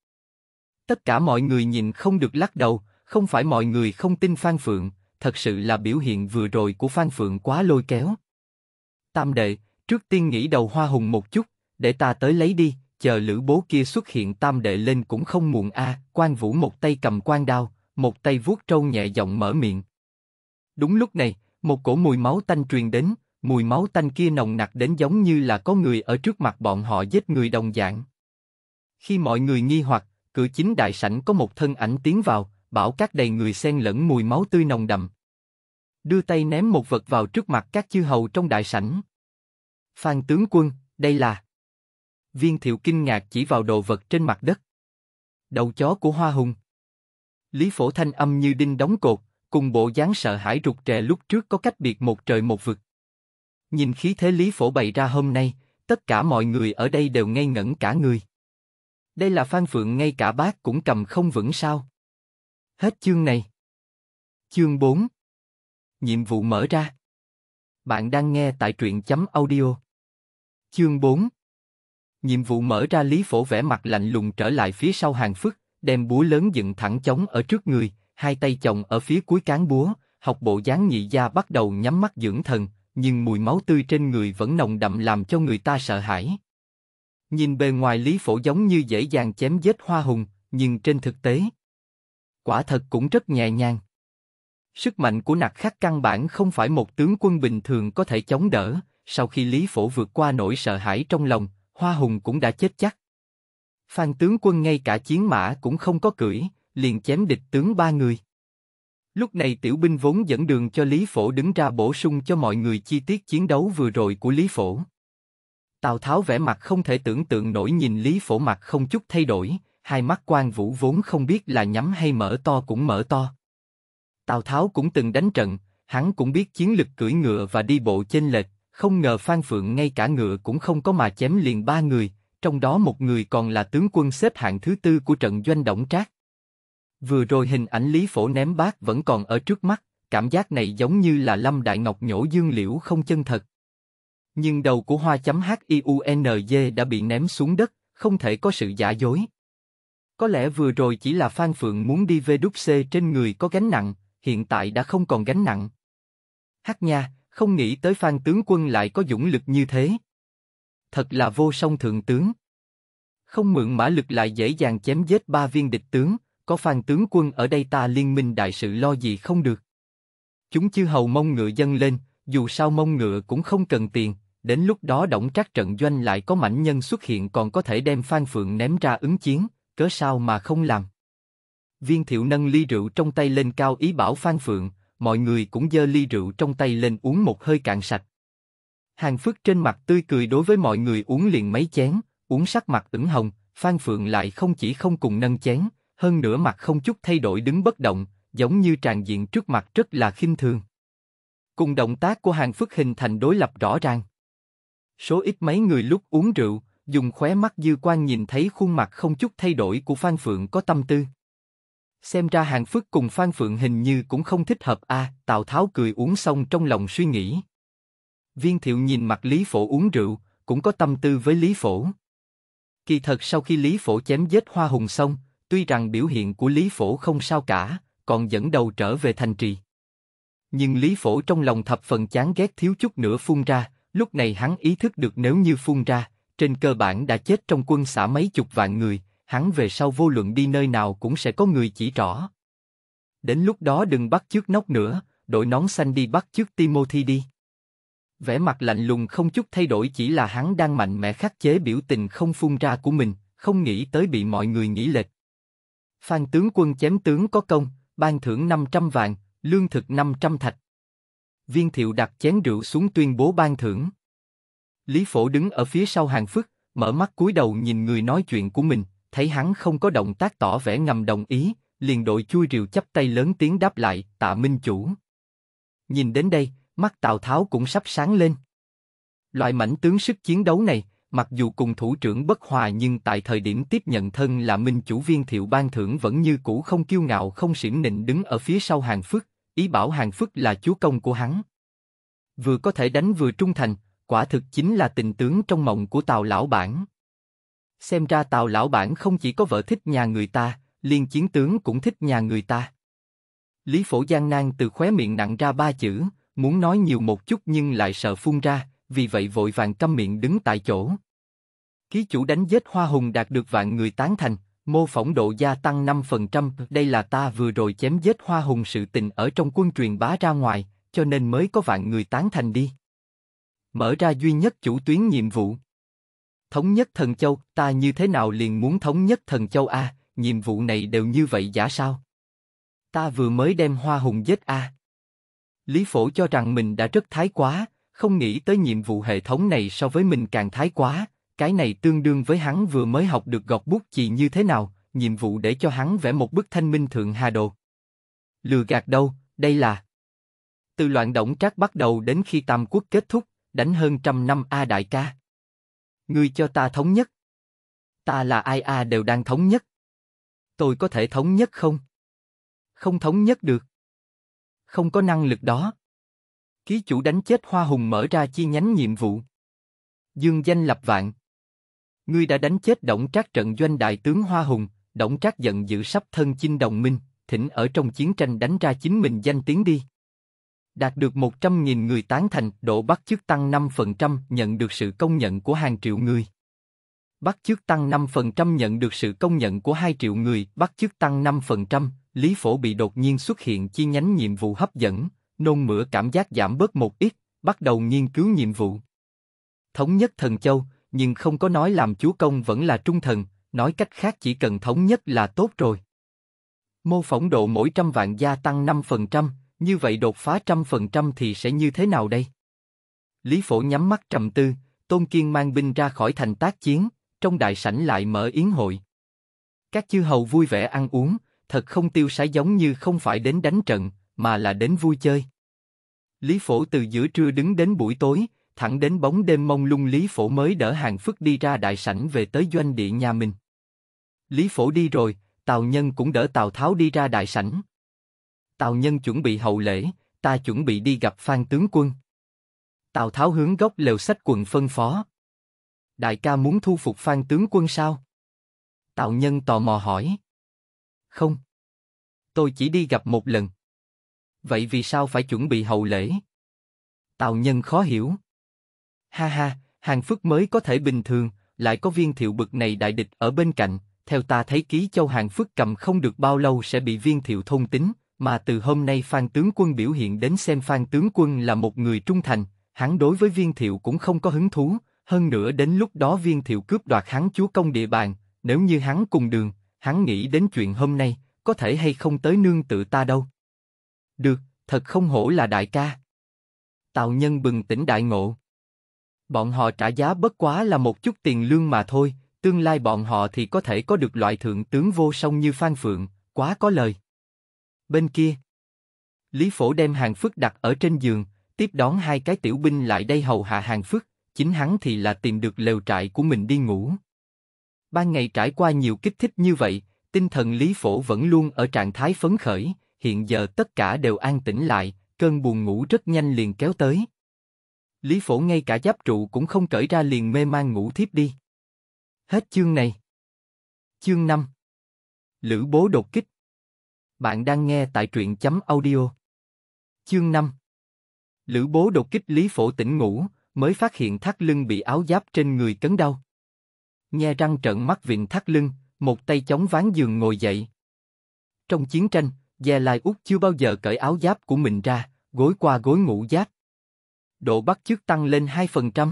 Tất cả mọi người nhìn không được lắc đầu, không phải mọi người không tin Phan Phượng, thật sự là biểu hiện vừa rồi của Phan Phượng quá lôi kéo. Tam đệ, trước tiên nghĩ đầu hoa hùng một chút, để ta tới lấy đi, chờ lữ bố kia xuất hiện tam đệ lên cũng không muộn a. quan vũ một tay cầm quan đao, một tay vuốt trâu nhẹ giọng mở miệng. Đúng lúc này, một cổ mùi máu tanh truyền đến, mùi máu tanh kia nồng nặc đến giống như là có người ở trước mặt bọn họ giết người đồng dạng. Khi mọi người nghi hoặc, cửa chính đại sảnh có một thân ảnh tiến vào, bảo các đầy người xen lẫn mùi máu tươi nồng đậm. Đưa tay ném một vật vào trước mặt các chư hầu trong đại sảnh. Phan tướng quân, đây là... Viên thiệu kinh ngạc chỉ vào đồ vật trên mặt đất. Đầu chó của Hoa Hùng. Lý Phổ Thanh âm như đinh đóng cột, cùng bộ dáng sợ hãi rụt rè lúc trước có cách biệt một trời một vực. Nhìn khí thế Lý Phổ bày ra hôm nay, tất cả mọi người ở đây đều ngây ngẩn cả người. Đây là Phan Phượng ngay cả bác cũng cầm không vững sao. Hết chương này. Chương 4 Nhiệm vụ mở ra. Bạn đang nghe tại truyện chấm audio. Chương 4 Nhiệm vụ mở ra Lý Phổ vẻ mặt lạnh lùng trở lại phía sau hàng phức, đem búa lớn dựng thẳng chống ở trước người, hai tay chồng ở phía cuối cán búa, học bộ dáng nhị gia bắt đầu nhắm mắt dưỡng thần, nhưng mùi máu tươi trên người vẫn nồng đậm làm cho người ta sợ hãi. Nhìn bề ngoài Lý Phổ giống như dễ dàng chém giết hoa hùng, nhưng trên thực tế, quả thật cũng rất nhẹ nhàng. Sức mạnh của nặc khắc căn bản không phải một tướng quân bình thường có thể chống đỡ, sau khi Lý Phổ vượt qua nỗi sợ hãi trong lòng, Hoa Hùng cũng đã chết chắc. Phan tướng quân ngay cả chiến mã cũng không có cưỡi, liền chém địch tướng ba người. Lúc này tiểu binh vốn dẫn đường cho Lý Phổ đứng ra bổ sung cho mọi người chi tiết chiến đấu vừa rồi của Lý Phổ. Tào Tháo vẻ mặt không thể tưởng tượng nổi nhìn Lý Phổ mặt không chút thay đổi, hai mắt quan vũ vốn không biết là nhắm hay mở to cũng mở to. Tào Tháo cũng từng đánh trận, hắn cũng biết chiến lực cưỡi ngựa và đi bộ trên lệch, không ngờ Phan Phượng ngay cả ngựa cũng không có mà chém liền ba người, trong đó một người còn là tướng quân xếp hạng thứ tư của trận doanh động trác. Vừa rồi hình ảnh Lý Phổ ném bát vẫn còn ở trước mắt, cảm giác này giống như là Lâm Đại Ngọc nhổ dương liễu không chân thật. Nhưng đầu của hoa chấm HIUNZ đã bị ném xuống đất, không thể có sự giả dối. Có lẽ vừa rồi chỉ là Phan Phượng muốn đi về đúc C trên người có gánh nặng, hiện tại đã không còn gánh nặng. hát nha, không nghĩ tới Phan tướng quân lại có dũng lực như thế. Thật là vô song thượng tướng. Không mượn mã lực lại dễ dàng chém giết ba viên địch tướng, có Phan tướng quân ở đây ta liên minh đại sự lo gì không được. Chúng chư hầu mông ngựa dâng lên, dù sao mông ngựa cũng không cần tiền, đến lúc đó động trắc trận doanh lại có mảnh nhân xuất hiện còn có thể đem Phan Phượng ném ra ứng chiến, cớ sao mà không làm. Viên thiệu nâng ly rượu trong tay lên cao ý bảo Phan Phượng, mọi người cũng dơ ly rượu trong tay lên uống một hơi cạn sạch. Hàng Phước trên mặt tươi cười đối với mọi người uống liền mấy chén, uống sắc mặt ửng hồng, Phan Phượng lại không chỉ không cùng nâng chén, hơn nữa mặt không chút thay đổi đứng bất động, giống như tràn diện trước mặt rất là khinh thường. Cùng động tác của Hàng Phước hình thành đối lập rõ ràng. Số ít mấy người lúc uống rượu, dùng khóe mắt dư quan nhìn thấy khuôn mặt không chút thay đổi của Phan Phượng có tâm tư. Xem ra Hàng phước cùng Phan Phượng hình như cũng không thích hợp a. À, Tào Tháo cười uống xong trong lòng suy nghĩ. Viên Thiệu nhìn mặt Lý Phổ uống rượu, cũng có tâm tư với Lý Phổ. Kỳ thật sau khi Lý Phổ chém giết Hoa Hùng xong, tuy rằng biểu hiện của Lý Phổ không sao cả, còn dẫn đầu trở về thành trì. Nhưng Lý Phổ trong lòng thập phần chán ghét thiếu chút nữa phun ra, lúc này hắn ý thức được nếu như phun ra, trên cơ bản đã chết trong quân xã mấy chục vạn người, hắn về sau vô luận đi nơi nào cũng sẽ có người chỉ rõ. Đến lúc đó đừng bắt trước nóc nữa, đội nón xanh đi bắt trước Timothy đi. Vẻ mặt lạnh lùng không chút thay đổi chỉ là hắn đang mạnh mẽ khắc chế biểu tình không phun ra của mình, không nghĩ tới bị mọi người nghĩ lệch. Phan tướng quân chém tướng có công, ban thưởng 500 vàng, lương thực 500 thạch. Viên thiệu đặt chén rượu xuống tuyên bố ban thưởng. Lý phổ đứng ở phía sau hàng phức, mở mắt cúi đầu nhìn người nói chuyện của mình, thấy hắn không có động tác tỏ vẻ ngầm đồng ý, liền đội chui rìu chắp tay lớn tiếng đáp lại, tạ minh chủ. Nhìn đến đây, mắt Tào Tháo cũng sắp sáng lên. Loại mảnh tướng sức chiến đấu này, mặc dù cùng thủ trưởng bất hòa nhưng tại thời điểm tiếp nhận thân là minh chủ viên thiệu ban thưởng vẫn như cũ không kiêu ngạo không xỉm nịnh đứng ở phía sau hàng phức, ý bảo hàng phức là chúa công của hắn. Vừa có thể đánh vừa trung thành, quả thực chính là tình tướng trong mộng của Tào lão bản. Xem ra Tào lão bản không chỉ có vợ thích nhà người ta, liên chiến tướng cũng thích nhà người ta. Lý Phổ giang nan từ khóe miệng nặng ra ba chữ, muốn nói nhiều một chút nhưng lại sợ phun ra, vì vậy vội vàng câm miệng đứng tại chỗ. Ký chủ đánh giết Hoa Hùng đạt được vạn người tán thành, mô phỏng độ gia tăng 5%, đây là ta vừa rồi chém giết Hoa Hùng sự tình ở trong quân truyền bá ra ngoài, cho nên mới có vạn người tán thành đi. Mở ra duy nhất chủ tuyến nhiệm vụ thống nhất thần châu, ta như thế nào liền muốn thống nhất thần châu a, nhiệm vụ này đều như vậy giả sao? Ta vừa mới đem hoa hùng giết a. Lý Phổ cho rằng mình đã rất thái quá, không nghĩ tới nhiệm vụ hệ thống này so với mình càng thái quá, cái này tương đương với hắn vừa mới học được gọt bút chì như thế nào, nhiệm vụ để cho hắn vẽ một bức thanh minh thượng hà đồ. Lừa gạt đâu, đây là... Từ loạn động trác bắt đầu đến khi tam quốc kết thúc, đánh hơn trăm năm A đại ca. Ngươi cho ta thống nhất. Ta là ai a đều đang thống nhất. Tôi có thể thống nhất không? Không thống nhất được. Không có năng lực đó. Ký chủ đánh chết Hoa Hùng mở ra chi nhánh nhiệm vụ. Dương danh lập vạn. Ngươi đã đánh chết Động Trác trận doanh đại tướng Hoa Hùng, Động Trác giận dữ sắp thân chinh đồng minh, thỉnh ở trong chiến tranh đánh ra chính mình danh tiếng đi đạt được 100.000 người tán thành, độ bắt chước tăng 5%, nhận được sự công nhận của hàng triệu người. Bắt chước tăng 5% nhận được sự công nhận của 2 triệu người, bắt chước tăng 5%, Lý Phổ bị đột nhiên xuất hiện chi nhánh nhiệm vụ hấp dẫn, nôn mửa cảm giác giảm bớt một ít, bắt đầu nghiên cứu nhiệm vụ. Thống nhất thần châu, nhưng không có nói làm chúa công vẫn là trung thần, nói cách khác chỉ cần thống nhất là tốt rồi. Mô phỏng độ mỗi trăm vạn gia tăng 5%, như vậy đột phá trăm phần trăm thì sẽ như thế nào đây? Lý Phổ nhắm mắt trầm tư, Tôn Kiên mang binh ra khỏi thành tác chiến, trong đại sảnh lại mở yến hội. Các chư hầu vui vẻ ăn uống, thật không tiêu sái giống như không phải đến đánh trận, mà là đến vui chơi. Lý Phổ từ giữa trưa đứng đến buổi tối, thẳng đến bóng đêm mông lung Lý Phổ mới đỡ hàng phức đi ra đại sảnh về tới doanh địa nhà mình. Lý Phổ đi rồi, Tào Nhân cũng đỡ Tào Tháo đi ra đại sảnh. Tào Nhân chuẩn bị hậu lễ, ta chuẩn bị đi gặp Phan tướng quân. Tào Tháo hướng gốc lều sách quần phân phó. Đại ca muốn thu phục Phan tướng quân sao? Tào Nhân tò mò hỏi. Không. Tôi chỉ đi gặp một lần. Vậy vì sao phải chuẩn bị hậu lễ? Tào Nhân khó hiểu. Ha ha, Hàng Phước mới có thể bình thường, lại có viên thiệu bực này đại địch ở bên cạnh, theo ta thấy ký châu Hàng Phước cầm không được bao lâu sẽ bị viên thiệu thôn tính, mà từ hôm nay Phan Tướng Quân biểu hiện đến xem Phan Tướng Quân là một người trung thành, hắn đối với viên thiệu cũng không có hứng thú, hơn nữa đến lúc đó viên thiệu cướp đoạt hắn chúa công địa bàn, nếu như hắn cùng đường, hắn nghĩ đến chuyện hôm nay, có thể hay không tới nương tự ta đâu. Được, thật không hổ là đại ca. Tào Nhân bừng tỉnh đại ngộ. Bọn họ trả giá bất quá là một chút tiền lương mà thôi, tương lai bọn họ thì có thể có được loại thượng tướng vô song như Phan Phượng, quá có lời. Bên kia, Lý Phổ đem Hàng Phước đặt ở trên giường, tiếp đón hai cái tiểu binh lại đây hầu hạ Hàng Phước, chính hắn thì là tìm được lều trại của mình đi ngủ. Ban ngày trải qua nhiều kích thích như vậy, tinh thần Lý Phổ vẫn luôn ở trạng thái phấn khởi, hiện giờ tất cả đều an tĩnh lại, cơn buồn ngủ rất nhanh liền kéo tới. Lý Phổ ngay cả giáp trụ cũng không cởi ra liền mê man ngủ thiếp đi. Hết chương này. Chương 5 Lữ bố đột kích bạn đang nghe tại truyện chấm audio. Chương 5 Lữ bố đột kích Lý Phổ tỉnh ngủ, mới phát hiện thắt lưng bị áo giáp trên người cấn đau. Nhe răng trợn mắt vịn thắt lưng, một tay chống ván giường ngồi dậy. Trong chiến tranh, Gia Lai Úc chưa bao giờ cởi áo giáp của mình ra, gối qua gối ngủ giáp. Độ bắt chước tăng lên 2%.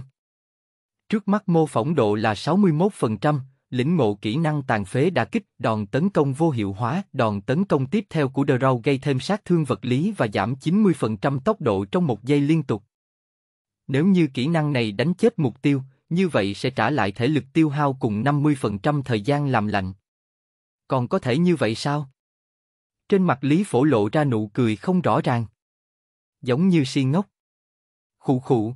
Trước mắt mô phỏng độ là 61%, lĩnh ngộ kỹ năng tàn phế đã kích, đòn tấn công vô hiệu hóa, đòn tấn công tiếp theo của The gây thêm sát thương vật lý và giảm 90% tốc độ trong một giây liên tục. Nếu như kỹ năng này đánh chết mục tiêu, như vậy sẽ trả lại thể lực tiêu hao cùng 50% thời gian làm lạnh. Còn có thể như vậy sao? Trên mặt Lý Phổ lộ ra nụ cười không rõ ràng. Giống như si ngốc. Khụ khụ.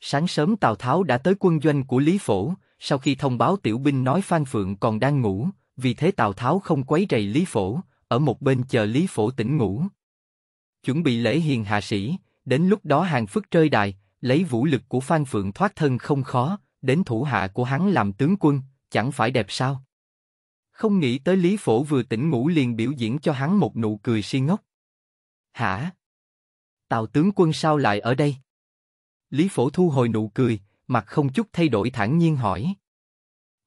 Sáng sớm Tào Tháo đã tới quân doanh của Lý Phổ, sau khi thông báo tiểu binh nói Phan Phượng còn đang ngủ, vì thế Tào Tháo không quấy rầy Lý Phổ, ở một bên chờ Lý Phổ tỉnh ngủ. Chuẩn bị lễ hiền hạ sĩ, đến lúc đó hàng phức rơi đài, lấy vũ lực của Phan Phượng thoát thân không khó, đến thủ hạ của hắn làm tướng quân, chẳng phải đẹp sao? Không nghĩ tới Lý Phổ vừa tỉnh ngủ liền biểu diễn cho hắn một nụ cười si ngốc. Hả? Tào tướng quân sao lại ở đây? Lý Phổ thu hồi nụ cười, mặt không chút thay đổi thản nhiên hỏi.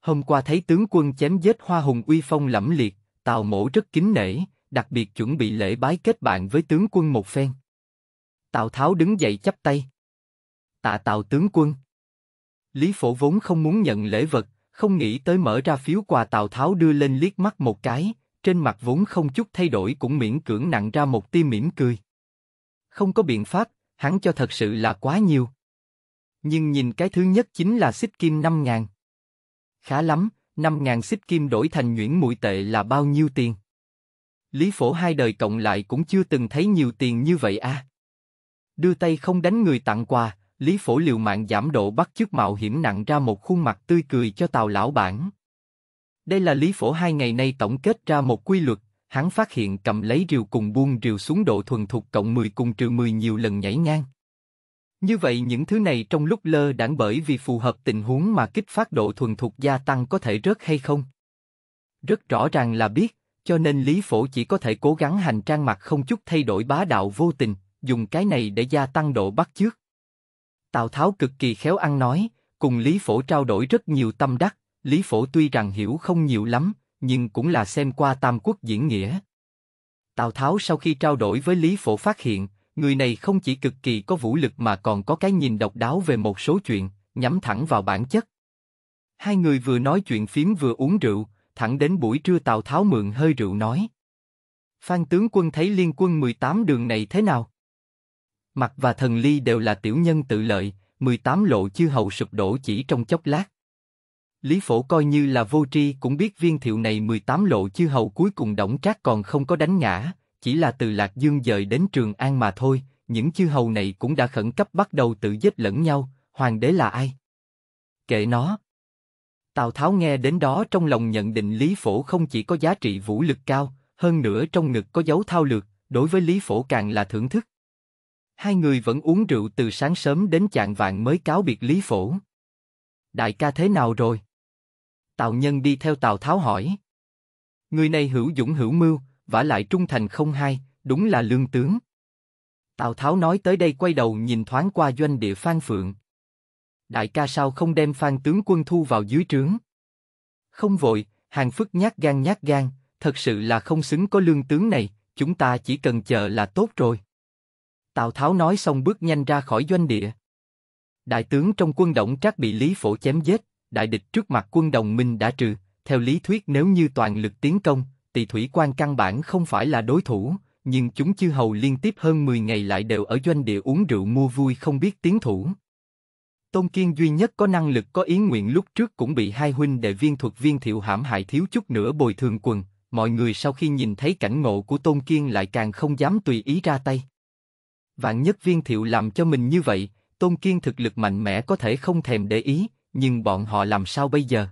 Hôm qua thấy tướng quân chém giết hoa hùng uy phong lẫm liệt, tào mổ rất kính nể, đặc biệt chuẩn bị lễ bái kết bạn với tướng quân một phen. Tào Tháo đứng dậy chắp tay. Tạ Tào tướng quân. Lý Phổ vốn không muốn nhận lễ vật, không nghĩ tới mở ra phiếu quà Tào Tháo đưa lên liếc mắt một cái, trên mặt vốn không chút thay đổi cũng miễn cưỡng nặng ra một tia mỉm cười. Không có biện pháp, hắn cho thật sự là quá nhiều, nhưng nhìn cái thứ nhất chính là xích kim 5.000. Khá lắm, 5.000 xích kim đổi thành nhuyễn mũi tệ là bao nhiêu tiền? Lý phổ hai đời cộng lại cũng chưa từng thấy nhiều tiền như vậy a. À? Đưa tay không đánh người tặng quà, Lý phổ liều mạng giảm độ bắt chước mạo hiểm nặng ra một khuôn mặt tươi cười cho tàu lão bản. Đây là Lý phổ hai ngày nay tổng kết ra một quy luật, hắn phát hiện cầm lấy rìu cùng buông rìu xuống độ thuần thục cộng 10 cùng trừ 10 nhiều lần nhảy ngang. Như vậy những thứ này trong lúc lơ đảng bởi vì phù hợp tình huống mà kích phát độ thuần thuộc gia tăng có thể rớt hay không? Rất rõ ràng là biết, cho nên Lý Phổ chỉ có thể cố gắng hành trang mặt không chút thay đổi bá đạo vô tình, dùng cái này để gia tăng độ bắt trước Tào Tháo cực kỳ khéo ăn nói, cùng Lý Phổ trao đổi rất nhiều tâm đắc, Lý Phổ tuy rằng hiểu không nhiều lắm, nhưng cũng là xem qua Tam Quốc diễn nghĩa. Tào Tháo sau khi trao đổi với Lý Phổ phát hiện, Người này không chỉ cực kỳ có vũ lực mà còn có cái nhìn độc đáo về một số chuyện, nhắm thẳng vào bản chất. Hai người vừa nói chuyện phím vừa uống rượu, thẳng đến buổi trưa Tào Tháo mượn hơi rượu nói. Phan tướng quân thấy liên quân 18 đường này thế nào? Mặt và thần ly đều là tiểu nhân tự lợi, 18 lộ chư hầu sụp đổ chỉ trong chốc lát. Lý Phổ coi như là vô tri cũng biết viên thiệu này 18 lộ chư hầu cuối cùng đổng trác còn không có đánh ngã, chỉ là từ Lạc Dương dời đến Trường An mà thôi, những chư hầu này cũng đã khẩn cấp bắt đầu tự giết lẫn nhau, hoàng đế là ai? Kệ nó. Tào Tháo nghe đến đó trong lòng nhận định Lý Phổ không chỉ có giá trị vũ lực cao, hơn nữa trong ngực có dấu thao lược, đối với Lý Phổ càng là thưởng thức. Hai người vẫn uống rượu từ sáng sớm đến chạng vạn mới cáo biệt Lý Phổ. Đại ca thế nào rồi? Tào Nhân đi theo Tào Tháo hỏi. Người này hữu dũng hữu mưu, vả lại trung thành không hai, đúng là lương tướng. Tào Tháo nói tới đây quay đầu nhìn thoáng qua doanh địa Phan Phượng. Đại ca sao không đem Phan tướng quân thu vào dưới trướng? Không vội, hàng phức nhát gan nhát gan, thật sự là không xứng có lương tướng này, chúng ta chỉ cần chờ là tốt rồi. Tào Tháo nói xong bước nhanh ra khỏi doanh địa. Đại tướng trong quân động trác bị Lý Phổ chém giết, đại địch trước mặt quân đồng minh đã trừ, theo lý thuyết nếu như toàn lực tiến công, tỷ thủy quan căn bản không phải là đối thủ, nhưng chúng chư hầu liên tiếp hơn 10 ngày lại đều ở doanh địa uống rượu mua vui không biết tiến thủ. Tôn Kiên duy nhất có năng lực có ý nguyện lúc trước cũng bị hai huynh đệ viên thuật viên thiệu hãm hại thiếu chút nữa bồi thường quần, mọi người sau khi nhìn thấy cảnh ngộ của Tôn Kiên lại càng không dám tùy ý ra tay. Vạn nhất viên thiệu làm cho mình như vậy, Tôn Kiên thực lực mạnh mẽ có thể không thèm để ý, nhưng bọn họ làm sao bây giờ?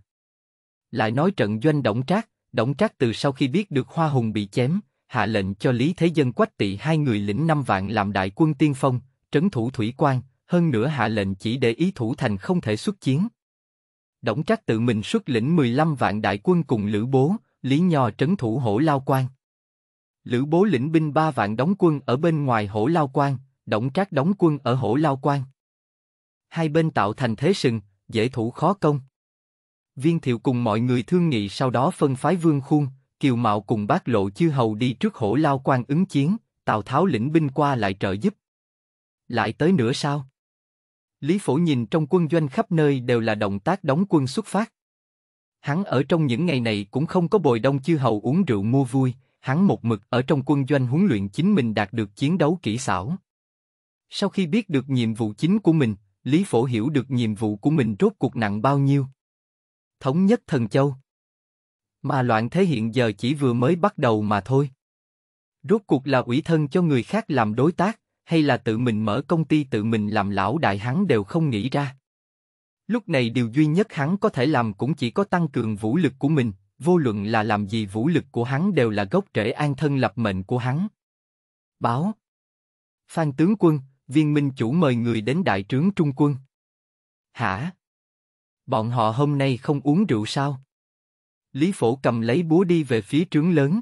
Lại nói trận doanh động trác, Đổng Trác từ sau khi biết được Hoa Hùng bị chém, hạ lệnh cho Lý Thế Dân quách tị hai người lĩnh năm vạn làm đại quân tiên phong, trấn thủ thủy quan, hơn nữa hạ lệnh chỉ để ý thủ thành không thể xuất chiến. Đổng Trác tự mình xuất lĩnh 15 vạn đại quân cùng Lữ Bố, Lý Nho trấn thủ hổ lao quan. Lữ Bố lĩnh binh 3 vạn đóng quân ở bên ngoài hổ lao quan, Đổng Trác đóng quân ở hổ lao quan. Hai bên tạo thành thế sừng, dễ thủ khó công. Viên Thiệu cùng mọi người thương nghị sau đó phân phái Vương Khuôn, Kiều Mạo cùng bác lộ chư hầu đi trước hổ lao quan ứng chiến, Tào Tháo lĩnh binh qua lại trợ giúp. Lại tới nữa sao? Lý Phổ nhìn trong quân doanh khắp nơi đều là động tác đóng quân xuất phát. Hắn ở trong những ngày này cũng không có bồi đông chư hầu uống rượu mua vui, hắn một mực ở trong quân doanh huấn luyện chính mình đạt được chiến đấu kỹ xảo. Sau khi biết được nhiệm vụ chính của mình, Lý Phổ hiểu được nhiệm vụ của mình rốt cuộc nặng bao nhiêu thống nhất thần châu. Mà loạn thế hiện giờ chỉ vừa mới bắt đầu mà thôi. Rốt cuộc là ủy thân cho người khác làm đối tác, hay là tự mình mở công ty tự mình làm lão đại hắn đều không nghĩ ra. Lúc này điều duy nhất hắn có thể làm cũng chỉ có tăng cường vũ lực của mình, vô luận là làm gì vũ lực của hắn đều là gốc rễ an thân lập mệnh của hắn. Báo Phan tướng quân, viên minh chủ mời người đến đại trướng trung quân. Hả? Bọn họ hôm nay không uống rượu sao? Lý Phổ cầm lấy búa đi về phía trướng lớn.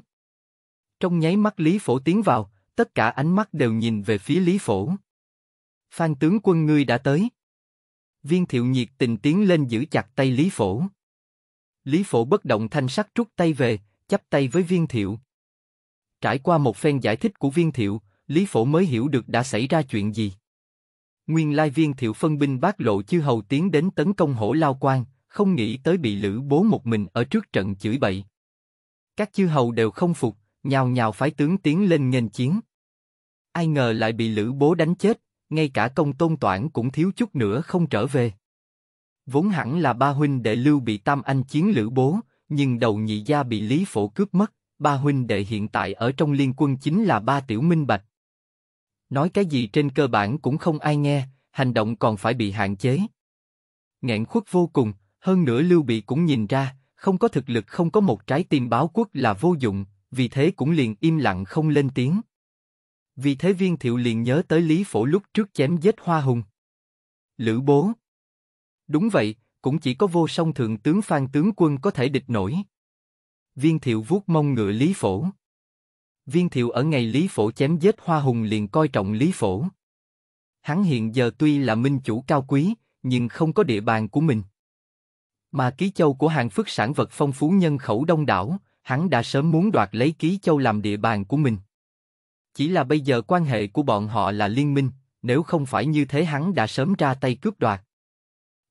Trong nháy mắt Lý Phổ tiến vào, tất cả ánh mắt đều nhìn về phía Lý Phổ. Phan tướng quân ngươi đã tới. Viên thiệu nhiệt tình tiến lên giữ chặt tay Lý Phổ. Lý Phổ bất động thanh sắc rút tay về, chắp tay với viên thiệu. Trải qua một phen giải thích của viên thiệu, Lý Phổ mới hiểu được đã xảy ra chuyện gì. Nguyên lai viên thiệu phân binh bát lộ chư hầu tiến đến tấn công hổ lao quan, không nghĩ tới bị lữ bố một mình ở trước trận chửi bậy. Các chư hầu đều không phục, nhào nhào phái tướng tiến lên nghênh chiến. Ai ngờ lại bị lữ bố đánh chết, ngay cả công tôn toản cũng thiếu chút nữa không trở về. Vốn hẳn là ba huynh đệ lưu bị tam anh chiến lữ bố, nhưng đầu nhị gia bị lý phổ cướp mất, ba huynh đệ hiện tại ở trong liên quân chính là ba tiểu minh bạch, Nói cái gì trên cơ bản cũng không ai nghe, hành động còn phải bị hạn chế. ngạn khuất vô cùng, hơn nữa Lưu Bị cũng nhìn ra, không có thực lực không có một trái tim báo quốc là vô dụng, vì thế cũng liền im lặng không lên tiếng. Vì thế viên thiệu liền nhớ tới Lý Phổ lúc trước chém giết Hoa Hùng. Lữ bố. Đúng vậy, cũng chỉ có vô song thượng tướng Phan tướng quân có thể địch nổi. Viên thiệu vuốt mông ngựa Lý Phổ. Viên thiệu ở ngày Lý Phổ chém giết Hoa Hùng liền coi trọng Lý Phổ. Hắn hiện giờ tuy là minh chủ cao quý, nhưng không có địa bàn của mình. Mà ký châu của hàng phức sản vật phong phú nhân khẩu đông đảo, hắn đã sớm muốn đoạt lấy ký châu làm địa bàn của mình. Chỉ là bây giờ quan hệ của bọn họ là liên minh, nếu không phải như thế hắn đã sớm ra tay cướp đoạt.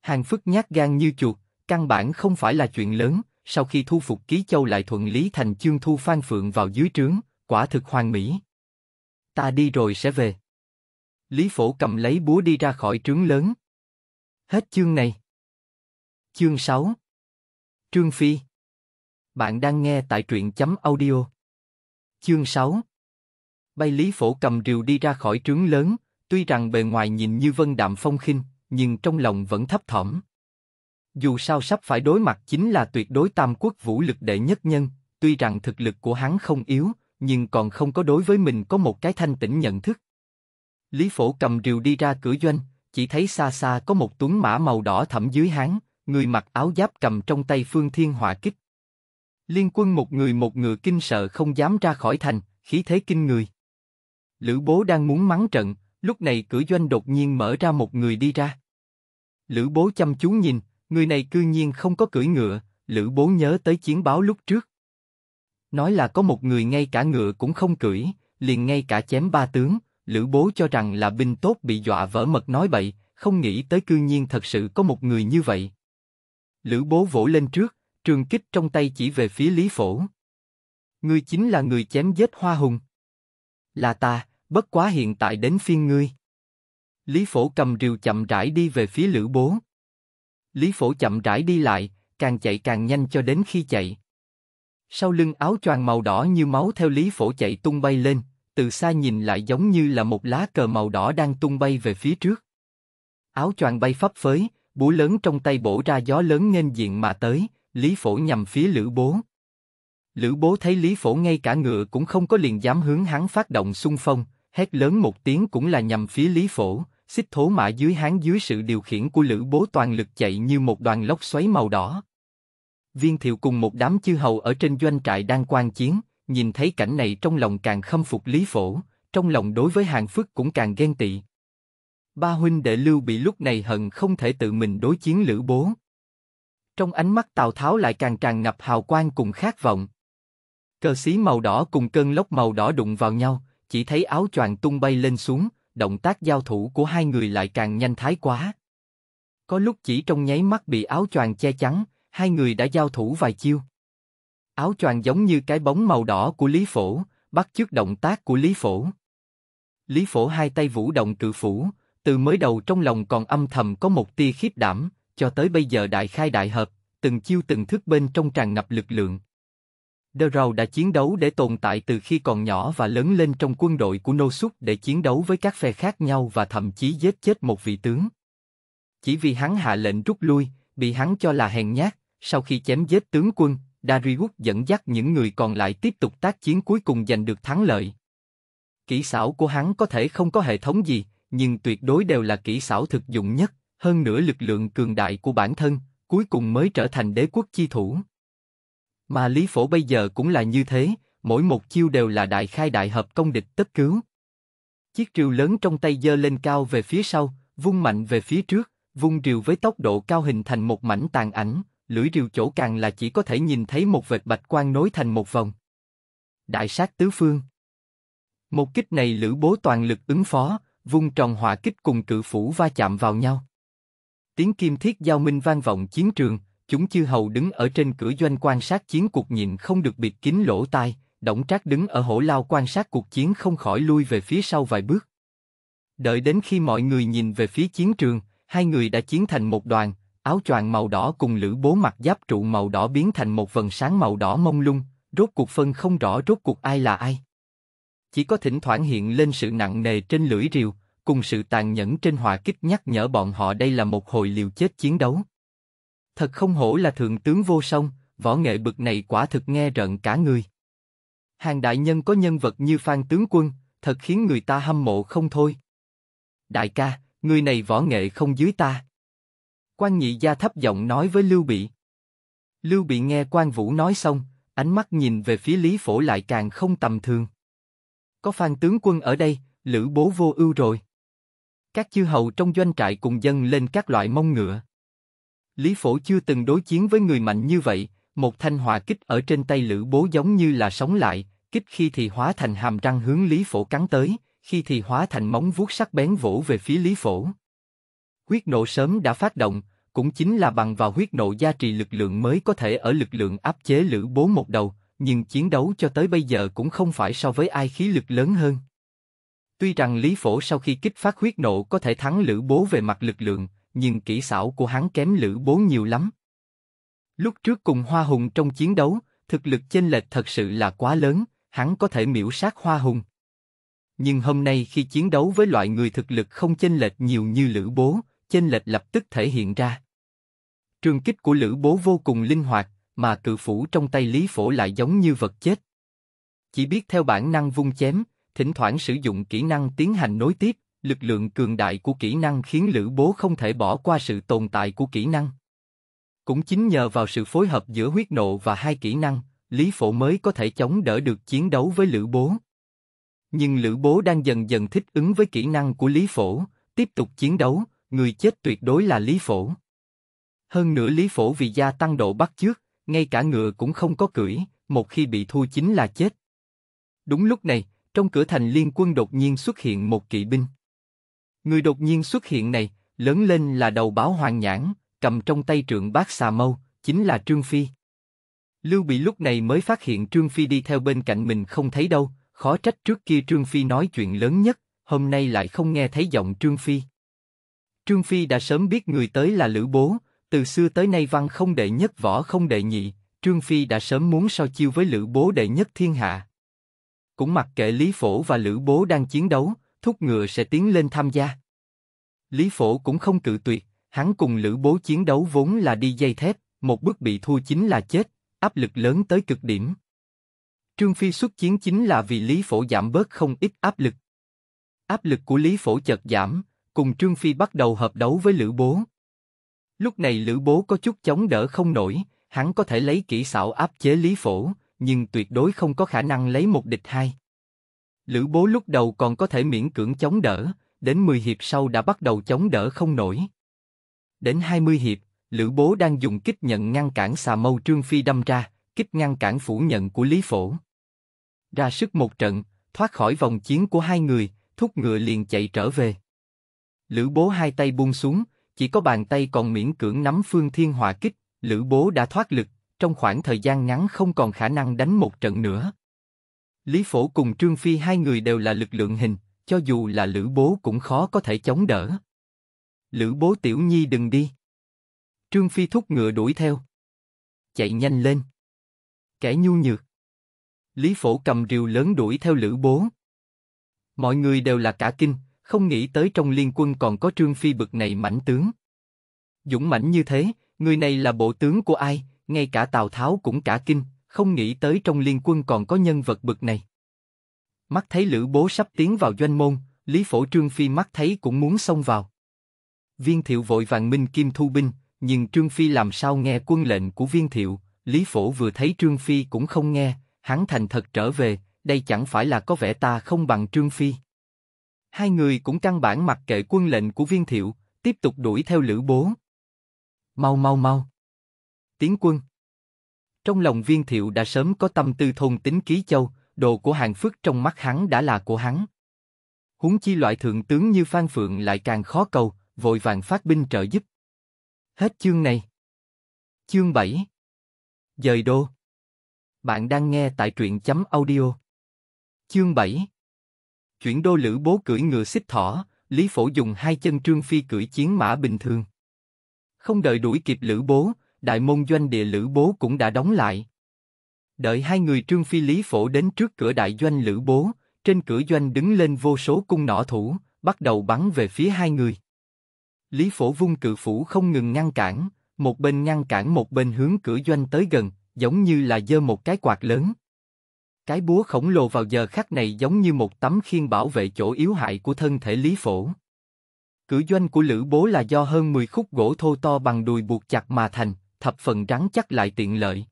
Hàng phức nhát gan như chuột, căn bản không phải là chuyện lớn, sau khi thu phục ký châu lại thuận lý thành chương thu phan phượng vào dưới trướng, quả thực hoàn mỹ. Ta đi rồi sẽ về. Lý Phổ cầm lấy búa đi ra khỏi trướng lớn. Hết chương này. Chương 6 Trương Phi Bạn đang nghe tại truyện chấm audio. Chương 6 Bay Lý Phổ cầm rìu đi ra khỏi trướng lớn, tuy rằng bề ngoài nhìn như vân đạm phong khinh, nhưng trong lòng vẫn thấp thỏm. Dù sao sắp phải đối mặt chính là tuyệt đối tam quốc vũ lực đệ nhất nhân, tuy rằng thực lực của hắn không yếu, nhưng còn không có đối với mình có một cái thanh tĩnh nhận thức. Lý Phổ cầm rìu đi ra cửa doanh, chỉ thấy xa xa có một tuấn mã màu đỏ thẫm dưới hán, người mặc áo giáp cầm trong tay phương thiên hỏa kích. Liên quân một người một ngựa kinh sợ không dám ra khỏi thành, khí thế kinh người. Lữ bố đang muốn mắng trận, lúc này cửa doanh đột nhiên mở ra một người đi ra. Lữ bố chăm chú nhìn, người này cư nhiên không có cưỡi ngựa, Lữ bố nhớ tới chiến báo lúc trước. Nói là có một người ngay cả ngựa cũng không cưỡi, liền ngay cả chém ba tướng, Lữ Bố cho rằng là binh tốt bị dọa vỡ mật nói bậy, không nghĩ tới cư nhiên thật sự có một người như vậy. Lữ Bố vỗ lên trước, trường kích trong tay chỉ về phía Lý Phổ. Ngươi chính là người chém giết Hoa Hùng. Là ta, bất quá hiện tại đến phiên ngươi. Lý Phổ cầm rìu chậm rãi đi về phía Lữ Bố. Lý Phổ chậm rãi đi lại, càng chạy càng nhanh cho đến khi chạy. Sau lưng áo choàng màu đỏ như máu theo Lý Phổ chạy tung bay lên, từ xa nhìn lại giống như là một lá cờ màu đỏ đang tung bay về phía trước. Áo choàng bay phấp phới, búa lớn trong tay bổ ra gió lớn nên diện mà tới, Lý Phổ nhằm phía Lữ Bố. Lữ Bố thấy Lý Phổ ngay cả ngựa cũng không có liền dám hướng hắn phát động xung phong, hét lớn một tiếng cũng là nhằm phía Lý Phổ, xích thố mã dưới hắn dưới sự điều khiển của Lữ Bố toàn lực chạy như một đoàn lốc xoáy màu đỏ. Viên thiệu cùng một đám chư hầu ở trên doanh trại đang quan chiến, nhìn thấy cảnh này trong lòng càng khâm phục Lý Phổ, trong lòng đối với Hàng Phức cũng càng ghen tị. Ba huynh đệ Lưu bị lúc này hận không thể tự mình đối chiến Lữ Bố. Trong ánh mắt Tào Tháo lại càng tràn ngập hào quang cùng khát vọng. Cờ xí màu đỏ cùng cơn lốc màu đỏ đụng vào nhau, chỉ thấy áo choàng tung bay lên xuống, động tác giao thủ của hai người lại càng nhanh thái quá. Có lúc chỉ trong nháy mắt bị áo choàng che chắn, hai người đã giao thủ vài chiêu. Áo choàng giống như cái bóng màu đỏ của Lý Phổ, bắt chước động tác của Lý Phổ. Lý Phổ hai tay vũ động cự phủ, từ mới đầu trong lòng còn âm thầm có một tia khiếp đảm, cho tới bây giờ đại khai đại hợp, từng chiêu từng thức bên trong tràn ngập lực lượng. De Rau đã chiến đấu để tồn tại từ khi còn nhỏ và lớn lên trong quân đội của Nô Súc để chiến đấu với các phe khác nhau và thậm chí giết chết một vị tướng. Chỉ vì hắn hạ lệnh rút lui, bị hắn cho là hèn nhát, sau khi chém giết tướng quân, Darius dẫn dắt những người còn lại tiếp tục tác chiến cuối cùng giành được thắng lợi. Kỹ xảo của hắn có thể không có hệ thống gì, nhưng tuyệt đối đều là kỹ xảo thực dụng nhất, hơn nữa lực lượng cường đại của bản thân, cuối cùng mới trở thành đế quốc chi thủ. Mà Lý Phổ bây giờ cũng là như thế, mỗi một chiêu đều là đại khai đại hợp công địch tất cứu. Chiếc rìu lớn trong tay dơ lên cao về phía sau, vung mạnh về phía trước, vung rìu với tốc độ cao hình thành một mảnh tàn ảnh, lưỡi rìu chỗ càng là chỉ có thể nhìn thấy một vệt bạch quang nối thành một vòng. Đại sát tứ phương. Một kích này Lữ Bố toàn lực ứng phó, vung tròn hỏa kích cùng cự phủ va chạm vào nhau. Tiếng kim thiết giao minh vang vọng chiến trường, chúng chư hầu đứng ở trên cửa doanh quan sát chiến cuộc nhìn không được biệt kín lỗ tai, động trác đứng ở hổ lao quan sát cuộc chiến không khỏi lui về phía sau vài bước. Đợi đến khi mọi người nhìn về phía chiến trường, hai người đã chiến thành một đoàn, áo choàng màu đỏ cùng lữ bố mặt giáp trụ màu đỏ biến thành một vần sáng màu đỏ mông lung, rốt cuộc phân không rõ rốt cuộc ai là ai. Chỉ có thỉnh thoảng hiện lên sự nặng nề trên lưỡi rìu, cùng sự tàn nhẫn trên hòa kích nhắc nhở bọn họ đây là một hồi liều chết chiến đấu. Thật không hổ là thượng tướng vô song, võ nghệ bực này quả thực nghe rợn cả người. Hàng đại nhân có nhân vật như Phan Tướng Quân, thật khiến người ta hâm mộ không thôi. Đại ca, người này võ nghệ không dưới ta. Quan nhị gia thấp giọng nói với Lưu Bị. Lưu Bị nghe Quan Vũ nói xong, ánh mắt nhìn về phía Lý Phổ lại càng không tầm thường. Có phan tướng quân ở đây, lữ bố vô ưu rồi. Các chư hầu trong doanh trại cùng dân lên các loại mông ngựa. Lý Phổ chưa từng đối chiến với người mạnh như vậy, một thanh hòa kích ở trên tay lữ bố giống như là sống lại, kích khi thì hóa thành hàm răng hướng Lý Phổ cắn tới, khi thì hóa thành móng vuốt sắc bén vỗ về phía Lý Phổ. Huyết nộ sớm đã phát động, cũng chính là bằng vào huyết nộ gia trì lực lượng mới có thể ở lực lượng áp chế lữ bố một đầu, nhưng chiến đấu cho tới bây giờ cũng không phải so với ai khí lực lớn hơn. Tuy rằng Lý Phổ sau khi kích phát huyết nộ có thể thắng lữ bố về mặt lực lượng, nhưng kỹ xảo của hắn kém lữ bố nhiều lắm. Lúc trước cùng Hoa Hùng trong chiến đấu, thực lực chênh lệch thật sự là quá lớn, hắn có thể miễu sát Hoa Hùng nhưng hôm nay khi chiến đấu với loại người thực lực không chênh lệch nhiều như Lữ Bố, chênh lệch lập tức thể hiện ra. Trường kích của Lữ Bố vô cùng linh hoạt, mà cự phủ trong tay Lý Phổ lại giống như vật chết. Chỉ biết theo bản năng vung chém, thỉnh thoảng sử dụng kỹ năng tiến hành nối tiếp, lực lượng cường đại của kỹ năng khiến Lữ Bố không thể bỏ qua sự tồn tại của kỹ năng. Cũng chính nhờ vào sự phối hợp giữa huyết nộ và hai kỹ năng, Lý Phổ mới có thể chống đỡ được chiến đấu với Lữ Bố. Nhưng Lữ Bố đang dần dần thích ứng với kỹ năng của Lý Phổ, tiếp tục chiến đấu, người chết tuyệt đối là Lý Phổ. Hơn nữa Lý Phổ vì gia tăng độ bắt trước ngay cả ngựa cũng không có cưỡi, một khi bị thua chính là chết. Đúng lúc này, trong cửa thành liên quân đột nhiên xuất hiện một kỵ binh. Người đột nhiên xuất hiện này, lớn lên là đầu báo hoàng nhãn, cầm trong tay trượng bác xà mâu, chính là Trương Phi. Lưu Bị lúc này mới phát hiện Trương Phi đi theo bên cạnh mình không thấy đâu, Khó trách trước kia Trương Phi nói chuyện lớn nhất, hôm nay lại không nghe thấy giọng Trương Phi. Trương Phi đã sớm biết người tới là Lữ Bố, từ xưa tới nay văn không đệ nhất võ không đệ nhị, Trương Phi đã sớm muốn so chiêu với Lữ Bố đệ nhất thiên hạ. Cũng mặc kệ Lý Phổ và Lữ Bố đang chiến đấu, thúc ngựa sẽ tiến lên tham gia. Lý Phổ cũng không cự tuyệt, hắn cùng Lữ Bố chiến đấu vốn là đi dây thép, một bước bị thua chính là chết, áp lực lớn tới cực điểm. Trương Phi xuất chiến chính là vì Lý Phổ giảm bớt không ít áp lực. Áp lực của Lý Phổ chợt giảm, cùng Trương Phi bắt đầu hợp đấu với Lữ Bố. Lúc này Lữ Bố có chút chống đỡ không nổi, hắn có thể lấy kỹ xảo áp chế Lý Phổ, nhưng tuyệt đối không có khả năng lấy một địch hai. Lữ Bố lúc đầu còn có thể miễn cưỡng chống đỡ, đến 10 hiệp sau đã bắt đầu chống đỡ không nổi. Đến 20 hiệp, Lữ Bố đang dùng kích nhận ngăn cản xà mâu Trương Phi đâm ra, kích ngăn cản phủ nhận của Lý Phổ ra sức một trận, thoát khỏi vòng chiến của hai người, thúc ngựa liền chạy trở về. Lữ Bố hai tay buông xuống, chỉ có bàn tay còn miễn cưỡng nắm Phương Thiên Hỏa kích, Lữ Bố đã thoát lực, trong khoảng thời gian ngắn không còn khả năng đánh một trận nữa. Lý Phổ cùng Trương Phi hai người đều là lực lượng hình, cho dù là Lữ Bố cũng khó có thể chống đỡ. Lữ Bố Tiểu Nhi đừng đi. Trương Phi thúc ngựa đuổi theo. Chạy nhanh lên. Kẻ nhu nhược. Lý Phổ cầm rìu lớn đuổi theo Lữ Bố. Mọi người đều là cả kinh, không nghĩ tới trong liên quân còn có Trương Phi bực này mãnh tướng. Dũng mãnh như thế, người này là bộ tướng của ai, ngay cả Tào Tháo cũng cả kinh, không nghĩ tới trong liên quân còn có nhân vật bực này. Mắt thấy Lữ Bố sắp tiến vào doanh môn, Lý Phổ Trương Phi mắt thấy cũng muốn xông vào. Viên Thiệu vội vàng minh kim thu binh, nhưng Trương Phi làm sao nghe quân lệnh của Viên Thiệu, Lý Phổ vừa thấy Trương Phi cũng không nghe, hắn thành thật trở về, đây chẳng phải là có vẻ ta không bằng Trương Phi. Hai người cũng căn bản mặc kệ quân lệnh của viên thiệu, tiếp tục đuổi theo lữ bố. Mau mau mau. Tiến quân. Trong lòng viên thiệu đã sớm có tâm tư thôn tính ký châu, đồ của hàng phước trong mắt hắn đã là của hắn. Huống chi loại thượng tướng như Phan Phượng lại càng khó cầu, vội vàng phát binh trợ giúp. Hết chương này. Chương 7 Dời đô bạn đang nghe tại truyện chấm audio. Chương 7 Chuyển đô lữ bố cưỡi ngựa xích thỏ, Lý Phổ dùng hai chân trương phi cưỡi chiến mã bình thường. Không đợi đuổi kịp lữ bố, đại môn doanh địa lữ bố cũng đã đóng lại. Đợi hai người trương phi Lý Phổ đến trước cửa đại doanh lữ bố, trên cửa doanh đứng lên vô số cung nỏ thủ, bắt đầu bắn về phía hai người. Lý Phổ vung cự phủ không ngừng ngăn cản, một bên ngăn cản một bên hướng cửa doanh tới gần, giống như là giơ một cái quạt lớn. Cái búa khổng lồ vào giờ khắc này giống như một tấm khiên bảo vệ chỗ yếu hại của thân thể Lý Phổ. Cử doanh của Lữ Bố là do hơn 10 khúc gỗ thô to bằng đùi buộc chặt mà thành, thập phần rắn chắc lại tiện lợi.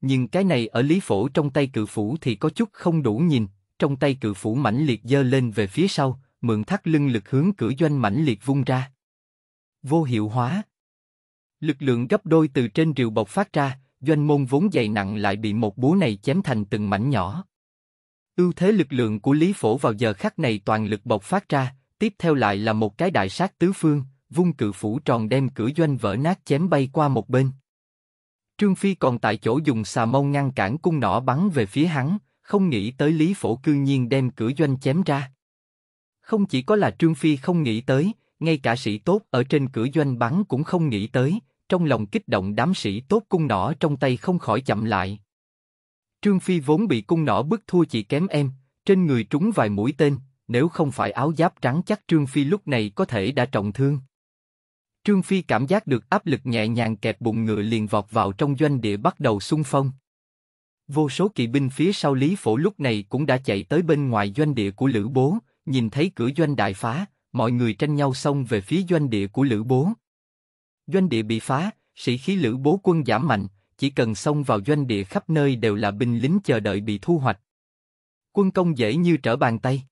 Nhưng cái này ở Lý Phổ trong tay cự phủ thì có chút không đủ nhìn, trong tay cự phủ mãnh liệt dơ lên về phía sau, mượn thắt lưng lực hướng cử doanh mãnh liệt vung ra. Vô hiệu hóa. Lực lượng gấp đôi từ trên rìu bọc phát ra, doanh môn vốn dày nặng lại bị một búa này chém thành từng mảnh nhỏ. Ưu thế lực lượng của Lý Phổ vào giờ khắc này toàn lực bộc phát ra, tiếp theo lại là một cái đại sát tứ phương, vung cự phủ tròn đem cửa doanh vỡ nát chém bay qua một bên. Trương Phi còn tại chỗ dùng xà mông ngăn cản cung nỏ bắn về phía hắn, không nghĩ tới Lý Phổ cư nhiên đem cửa doanh chém ra. Không chỉ có là Trương Phi không nghĩ tới, ngay cả sĩ tốt ở trên cửa doanh bắn cũng không nghĩ tới, trong lòng kích động đám sĩ tốt cung nỏ trong tay không khỏi chậm lại. Trương Phi vốn bị cung nỏ bức thua chỉ kém em, trên người trúng vài mũi tên, nếu không phải áo giáp trắng chắc Trương Phi lúc này có thể đã trọng thương. Trương Phi cảm giác được áp lực nhẹ nhàng kẹp bụng ngựa liền vọt vào trong doanh địa bắt đầu xung phong. Vô số kỵ binh phía sau Lý Phổ lúc này cũng đã chạy tới bên ngoài doanh địa của Lữ Bố, nhìn thấy cửa doanh đại phá, mọi người tranh nhau xông về phía doanh địa của Lữ Bố. Doanh địa bị phá, sĩ khí lữ bố quân giảm mạnh, chỉ cần xông vào doanh địa khắp nơi đều là binh lính chờ đợi bị thu hoạch. Quân công dễ như trở bàn tay.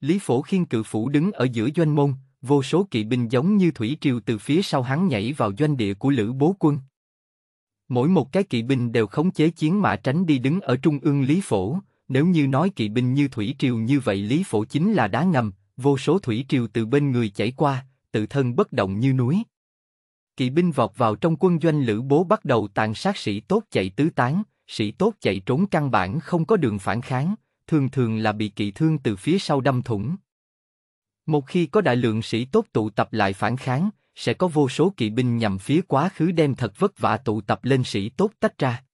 Lý Phổ khiên cự phủ đứng ở giữa doanh môn, vô số kỵ binh giống như thủy triều từ phía sau hắn nhảy vào doanh địa của lữ bố quân. Mỗi một cái kỵ binh đều khống chế chiến mã tránh đi đứng ở trung ương Lý Phổ, nếu như nói kỵ binh như thủy triều như vậy Lý Phổ chính là đá ngầm, vô số thủy triều từ bên người chảy qua, tự thân bất động như núi. Kỵ binh vọt vào trong quân doanh Lữ Bố bắt đầu tàn sát sĩ tốt chạy tứ tán, sĩ tốt chạy trốn căn bản không có đường phản kháng, thường thường là bị kỵ thương từ phía sau đâm thủng. Một khi có đại lượng sĩ tốt tụ tập lại phản kháng, sẽ có vô số kỵ binh nhằm phía quá khứ đem thật vất vả tụ tập lên sĩ tốt tách ra.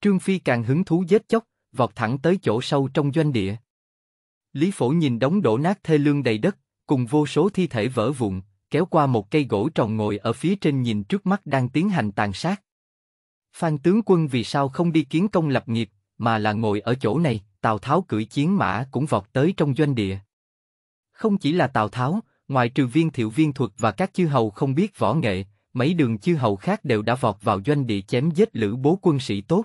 Trương Phi càng hứng thú giết chóc, vọt thẳng tới chỗ sâu trong doanh địa. Lý Phổ nhìn đống đổ nát thê lương đầy đất, cùng vô số thi thể vỡ vụn, kéo qua một cây gỗ tròn ngồi ở phía trên nhìn trước mắt đang tiến hành tàn sát. Phan tướng quân vì sao không đi kiến công lập nghiệp, mà là ngồi ở chỗ này, Tào Tháo cưỡi chiến mã cũng vọt tới trong doanh địa. Không chỉ là Tào Tháo, ngoài trừ viên thiệu viên thuật và các chư hầu không biết võ nghệ, mấy đường chư hầu khác đều đã vọt vào doanh địa chém giết lữ bố quân sĩ tốt.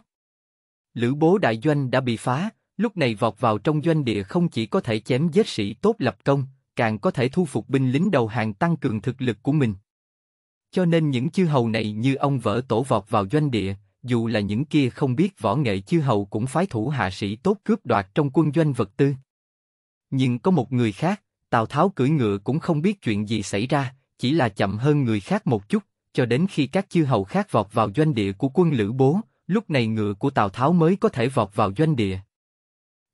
Lữ bố đại doanh đã bị phá, lúc này vọt vào trong doanh địa không chỉ có thể chém giết sĩ tốt lập công, càng có thể thu phục binh lính đầu hàng tăng cường thực lực của mình. Cho nên những chư hầu này như ông vỡ tổ vọt vào doanh địa, dù là những kia không biết võ nghệ chư hầu cũng phái thủ hạ sĩ tốt cướp đoạt trong quân doanh vật tư. Nhưng có một người khác, Tào Tháo cưỡi ngựa cũng không biết chuyện gì xảy ra, chỉ là chậm hơn người khác một chút, cho đến khi các chư hầu khác vọt vào doanh địa của quân Lữ Bố, lúc này ngựa của Tào Tháo mới có thể vọt vào doanh địa.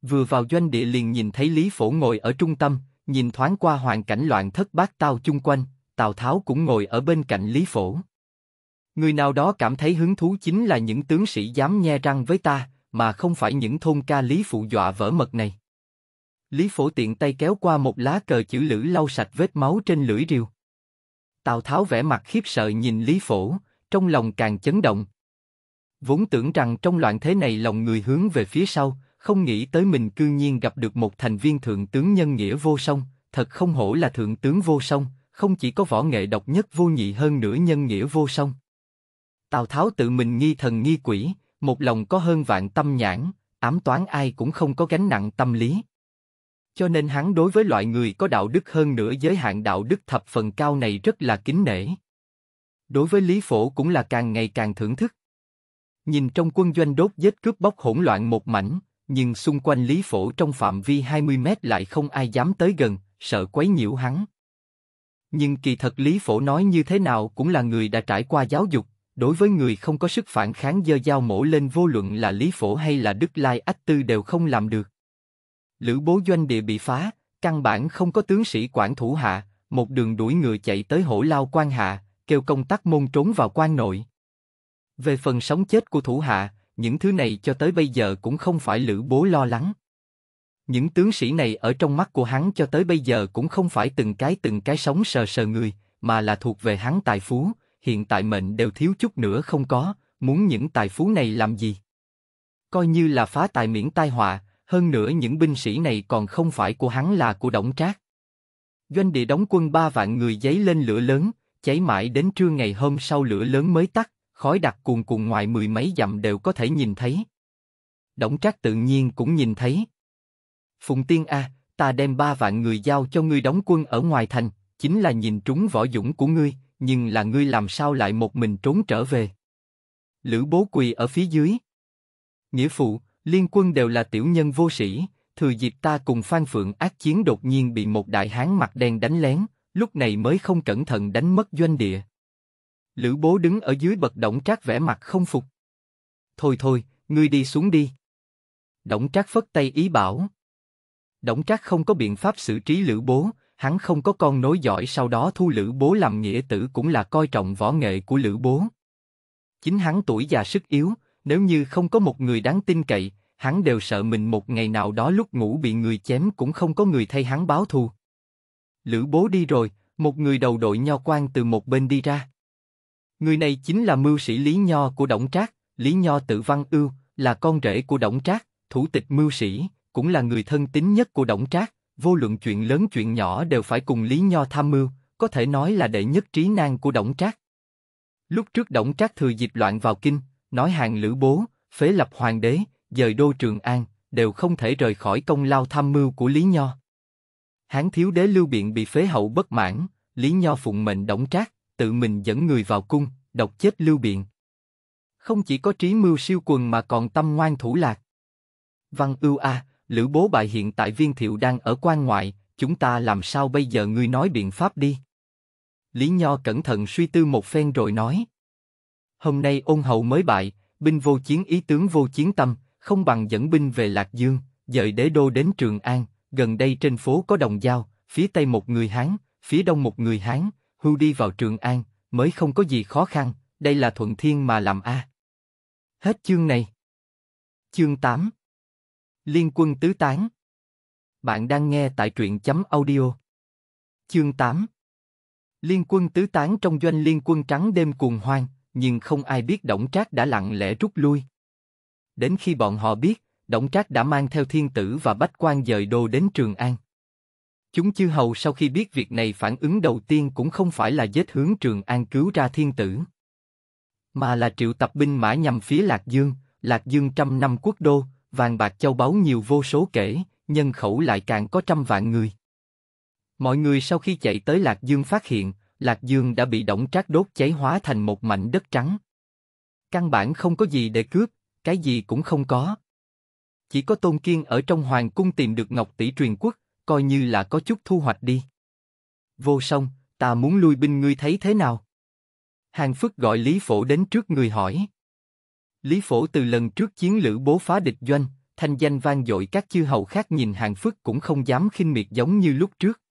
Vừa vào doanh địa liền nhìn thấy Lý Phổ ngồi ở trung tâm, nhìn thoáng qua hoàn cảnh loạn thất bát tao chung quanh, Tào Tháo cũng ngồi ở bên cạnh Lý Phổ. Người nào đó cảm thấy hứng thú chính là những tướng sĩ dám nhe răng với ta, mà không phải những thôn ca Lý Phụ dọa vỡ mật này. Lý Phổ tiện tay kéo qua một lá cờ chữ lữ lau sạch vết máu trên lưỡi rìu. Tào Tháo vẻ mặt khiếp sợ nhìn Lý Phổ, trong lòng càng chấn động. Vốn tưởng rằng trong loạn thế này lòng người hướng về phía sau, không nghĩ tới mình cư nhiên gặp được một thành viên thượng tướng nhân nghĩa vô song, thật không hổ là thượng tướng vô song, không chỉ có võ nghệ độc nhất vô nhị hơn nữa nhân nghĩa vô song. Tào Tháo tự mình nghi thần nghi quỷ, một lòng có hơn vạn tâm nhãn, ám toán ai cũng không có gánh nặng tâm lý. Cho nên hắn đối với loại người có đạo đức hơn nữa giới hạn đạo đức thập phần cao này rất là kính nể. Đối với Lý Phổ cũng là càng ngày càng thưởng thức. Nhìn trong quân doanh đốt giết cướp bóc hỗn loạn một mảnh, nhưng xung quanh Lý Phổ trong phạm vi 20 mét lại không ai dám tới gần, sợ quấy nhiễu hắn. Nhưng kỳ thật Lý Phổ nói như thế nào cũng là người đã trải qua giáo dục, đối với người không có sức phản kháng dơ dao mổ lên vô luận là Lý Phổ hay là Đức Lai Ách Tư đều không làm được. Lữ bố doanh địa bị phá, căn bản không có tướng sĩ quản thủ hạ, một đường đuổi người chạy tới hổ lao quan hạ, kêu công tắc môn trốn vào quan nội. Về phần sống chết của thủ hạ, những thứ này cho tới bây giờ cũng không phải Lữ Bố lo lắng. Những tướng sĩ này ở trong mắt của hắn cho tới bây giờ cũng không phải từng cái từng cái sống sờ sờ người, mà là thuộc về hắn tài phú, hiện tại mệnh đều thiếu chút nữa không có, muốn những tài phú này làm gì? Coi như là phá tài miễn tai họa, hơn nữa những binh sĩ này còn không phải của hắn là của Đổng Trác. Doanh địa đóng quân ba vạn người giấy lên lửa lớn, cháy mãi đến trưa ngày hôm sau lửa lớn mới tắt, khói đặc cuồn cuộn ngoài mười mấy dặm đều có thể nhìn thấy. Đổng Trác tự nhiên cũng nhìn thấy. Phùng Tiên A, ta đem ba vạn người giao cho ngươi đóng quân ở ngoài thành, chính là nhìn trúng võ dũng của ngươi, nhưng là ngươi làm sao lại một mình trốn trở về? Lữ Bố quỳ ở phía dưới. Nghĩa phụ, liên quân đều là tiểu nhân vô sĩ, thừa dịp ta cùng Phan Phượng ác chiến đột nhiên bị một đại hán mặt đen đánh lén, lúc này mới không cẩn thận đánh mất doanh địa. Lữ bố đứng ở dưới bậc động trác vẻ mặt không phục. Thôi thôi, ngươi đi xuống đi. Động trác phất tay ý bảo. Động trác không có biện pháp xử trí lữ bố, hắn không có con nối giỏi sau đó thu lữ bố làm nghĩa tử cũng là coi trọng võ nghệ của lữ bố. Chính hắn tuổi già sức yếu, nếu như không có một người đáng tin cậy, hắn đều sợ mình một ngày nào đó lúc ngủ bị người chém cũng không có người thay hắn báo thù. Lữ bố đi rồi, một người đầu đội nho quan từ một bên đi ra. Người này chính là mưu sĩ Lý Nho của Đổng Trác, Lý Nho tự Văn Ưu, là con rể của Đổng Trác, thủ tịch mưu sĩ, cũng là người thân tín nhất của Đổng Trác, vô luận chuyện lớn chuyện nhỏ đều phải cùng Lý Nho tham mưu, có thể nói là đệ nhất trí năng của Đổng Trác. Lúc trước Đổng Trác thừa dịp loạn vào kinh, nói hàng lữ bố, phế lập hoàng đế, dời đô Trường An, đều không thể rời khỏi công lao tham mưu của Lý Nho. Hán thiếu đế Lưu Biện bị phế hậu bất mãn, Lý Nho phụng mệnh Đổng Trác, tự mình dẫn người vào cung, độc chết Lưu Biện. Không chỉ có trí mưu siêu quần mà còn tâm ngoan thủ lạc. Văn ưu a, Lữ Bố bại hiện tại Viên Thiệu đang ở quan ngoại, chúng ta làm sao bây giờ ngươi nói biện pháp đi. Lý Nho cẩn thận suy tư một phen rồi nói. Hôm nay ôn hậu mới bại, binh vô chiến ý tướng vô chiến tâm, không bằng dẫn binh về Lạc Dương, dời đế đô đến Trường An, gần đây trên phố có đồng giao, phía tây một người Hán, phía đông một người Hán, Hưu đi vào Trường An, mới không có gì khó khăn, đây là thuận thiên mà làm a. Hết chương này. Chương 8 Liên quân tứ tán Bạn đang nghe tại truyện chấm audio. Chương 8 Liên quân tứ tán trong doanh liên quân trắng đêm cuồng hoang, nhưng không ai biết động Trác đã lặng lẽ rút lui. Đến khi bọn họ biết, động Trác đã mang theo thiên tử và bách quan dời đồ đến Trường An. Chúng chư hầu sau khi biết việc này phản ứng đầu tiên cũng không phải là giết hướng Trường An cứu ra thiên tử, mà là triệu tập binh mã nhằm phía Lạc Dương, Lạc Dương trăm năm quốc đô, vàng bạc châu báu nhiều vô số kể, nhân khẩu lại càng có trăm vạn người. Mọi người sau khi chạy tới Lạc Dương phát hiện, Lạc Dương đã bị động trác đốt cháy hóa thành một mảnh đất trắng. Căn bản không có gì để cướp, cái gì cũng không có. Chỉ có Tôn Kiên ở trong hoàng cung tìm được Ngọc Tỷ truyền quốc, coi như là có chút thu hoạch đi. Vô song, ta muốn lui binh ngươi thấy thế nào? Hàng Phước gọi Lý Phổ đến trước người hỏi. Lý Phổ từ lần trước chiến lữ bố phá địch doanh, thanh danh vang dội các chư hầu khác nhìn Hàng Phước cũng không dám khinh miệt giống như lúc trước.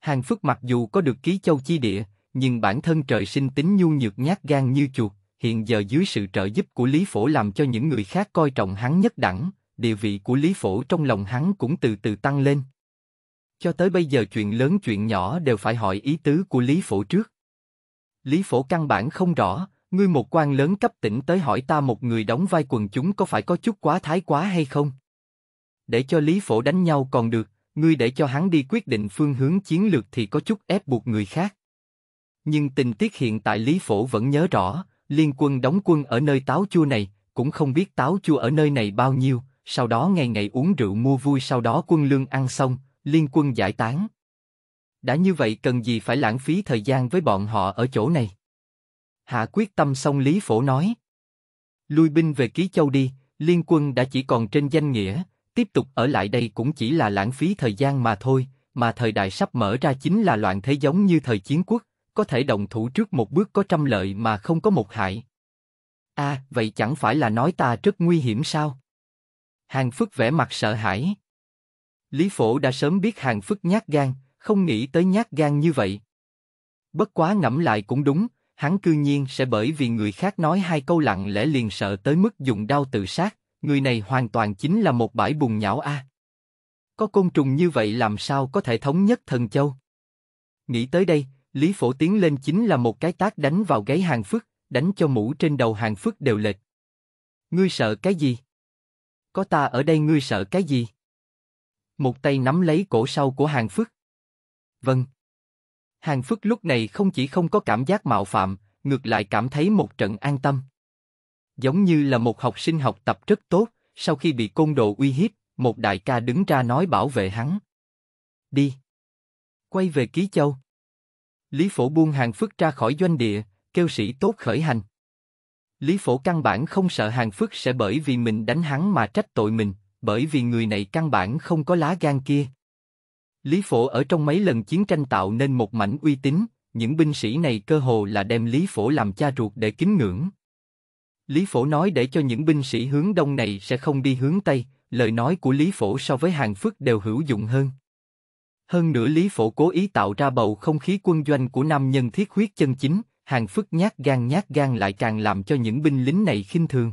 Hàng Phước mặc dù có được ký châu chi địa, nhưng bản thân trời sinh tính nhu nhược nhát gan như chuột, hiện giờ dưới sự trợ giúp của Lý Phổ làm cho những người khác coi trọng hắn nhất đẳng, địa vị của Lý Phổ trong lòng hắn cũng từ từ tăng lên. Cho tới bây giờ chuyện lớn chuyện nhỏ đều phải hỏi ý tứ của Lý Phổ trước. Lý Phổ căn bản không rõ, ngươi một quan lớn cấp tỉnh tới hỏi ta một người đóng vai quần chúng có phải có chút quá thái quá hay không? Để cho Lý Phổ đánh nhau còn được, ngươi để cho hắn đi quyết định phương hướng chiến lược thì có chút ép buộc người khác. Nhưng tình tiết hiện tại Lý Phổ vẫn nhớ rõ, liên quân đóng quân ở nơi táo chua này, cũng không biết táo chua ở nơi này bao nhiêu, sau đó ngày ngày uống rượu mua vui sau đó quân lương ăn xong, liên quân giải tán. Đã như vậy cần gì phải lãng phí thời gian với bọn họ ở chỗ này? Hạ quyết tâm xong Lý Phổ nói. Lui binh về Ký Châu đi, liên quân đã chỉ còn trên danh nghĩa, tiếp tục ở lại đây cũng chỉ là lãng phí thời gian mà thôi, mà thời đại sắp mở ra chính là loạn thế giống như thời chiến quốc, có thể đồng thủ trước một bước có trăm lợi mà không có một hại. a à, vậy chẳng phải là nói ta rất nguy hiểm sao? Hàng phước vẻ mặt sợ hãi. Lý Phổ đã sớm biết hàng phức nhát gan, không nghĩ tới nhát gan như vậy. Bất quá ngẫm lại cũng đúng, hắn cư nhiên sẽ bởi vì người khác nói hai câu lặng lẽ liền sợ tới mức dùng đau tự sát, người này hoàn toàn chính là một bãi bùng nhão a. Có côn trùng như vậy làm sao có thể thống nhất thần châu? Nghĩ tới đây, Lý Phổ tiến lên chính là một cái tác đánh vào gáy hàng phức, đánh cho mũ trên đầu hàng phức đều lệch. Ngươi sợ cái gì? Có ta ở đây ngươi sợ cái gì? một tay nắm lấy cổ sau của Hàng Phước. Vâng. Hàng Phước lúc này không chỉ không có cảm giác mạo phạm, ngược lại cảm thấy một trận an tâm. Giống như là một học sinh học tập rất tốt, sau khi bị côn đồ uy hiếp, một đại ca đứng ra nói bảo vệ hắn. Đi. Quay về Ký Châu. Lý Phổ buông Hàng Phước ra khỏi doanh địa, kêu sĩ tốt khởi hành. Lý Phổ căn bản không sợ Hàng Phước sẽ bởi vì mình đánh hắn mà trách tội mình, bởi vì người này căn bản không có lá gan kia. Lý Phổ ở trong mấy lần chiến tranh tạo nên một mảnh uy tín, những binh sĩ này cơ hồ là đem Lý Phổ làm cha ruột để kính ngưỡng. Lý Phổ nói để cho những binh sĩ hướng đông này sẽ không đi hướng tây, lời nói của Lý Phổ so với Hàng Phước đều hữu dụng hơn. Hơn nữa Lý Phổ cố ý tạo ra bầu không khí quân doanh của nam nhân thiết huyết chân chính, Hàng Phước nhát gan nhát gan lại càng làm cho những binh lính này khinh thường.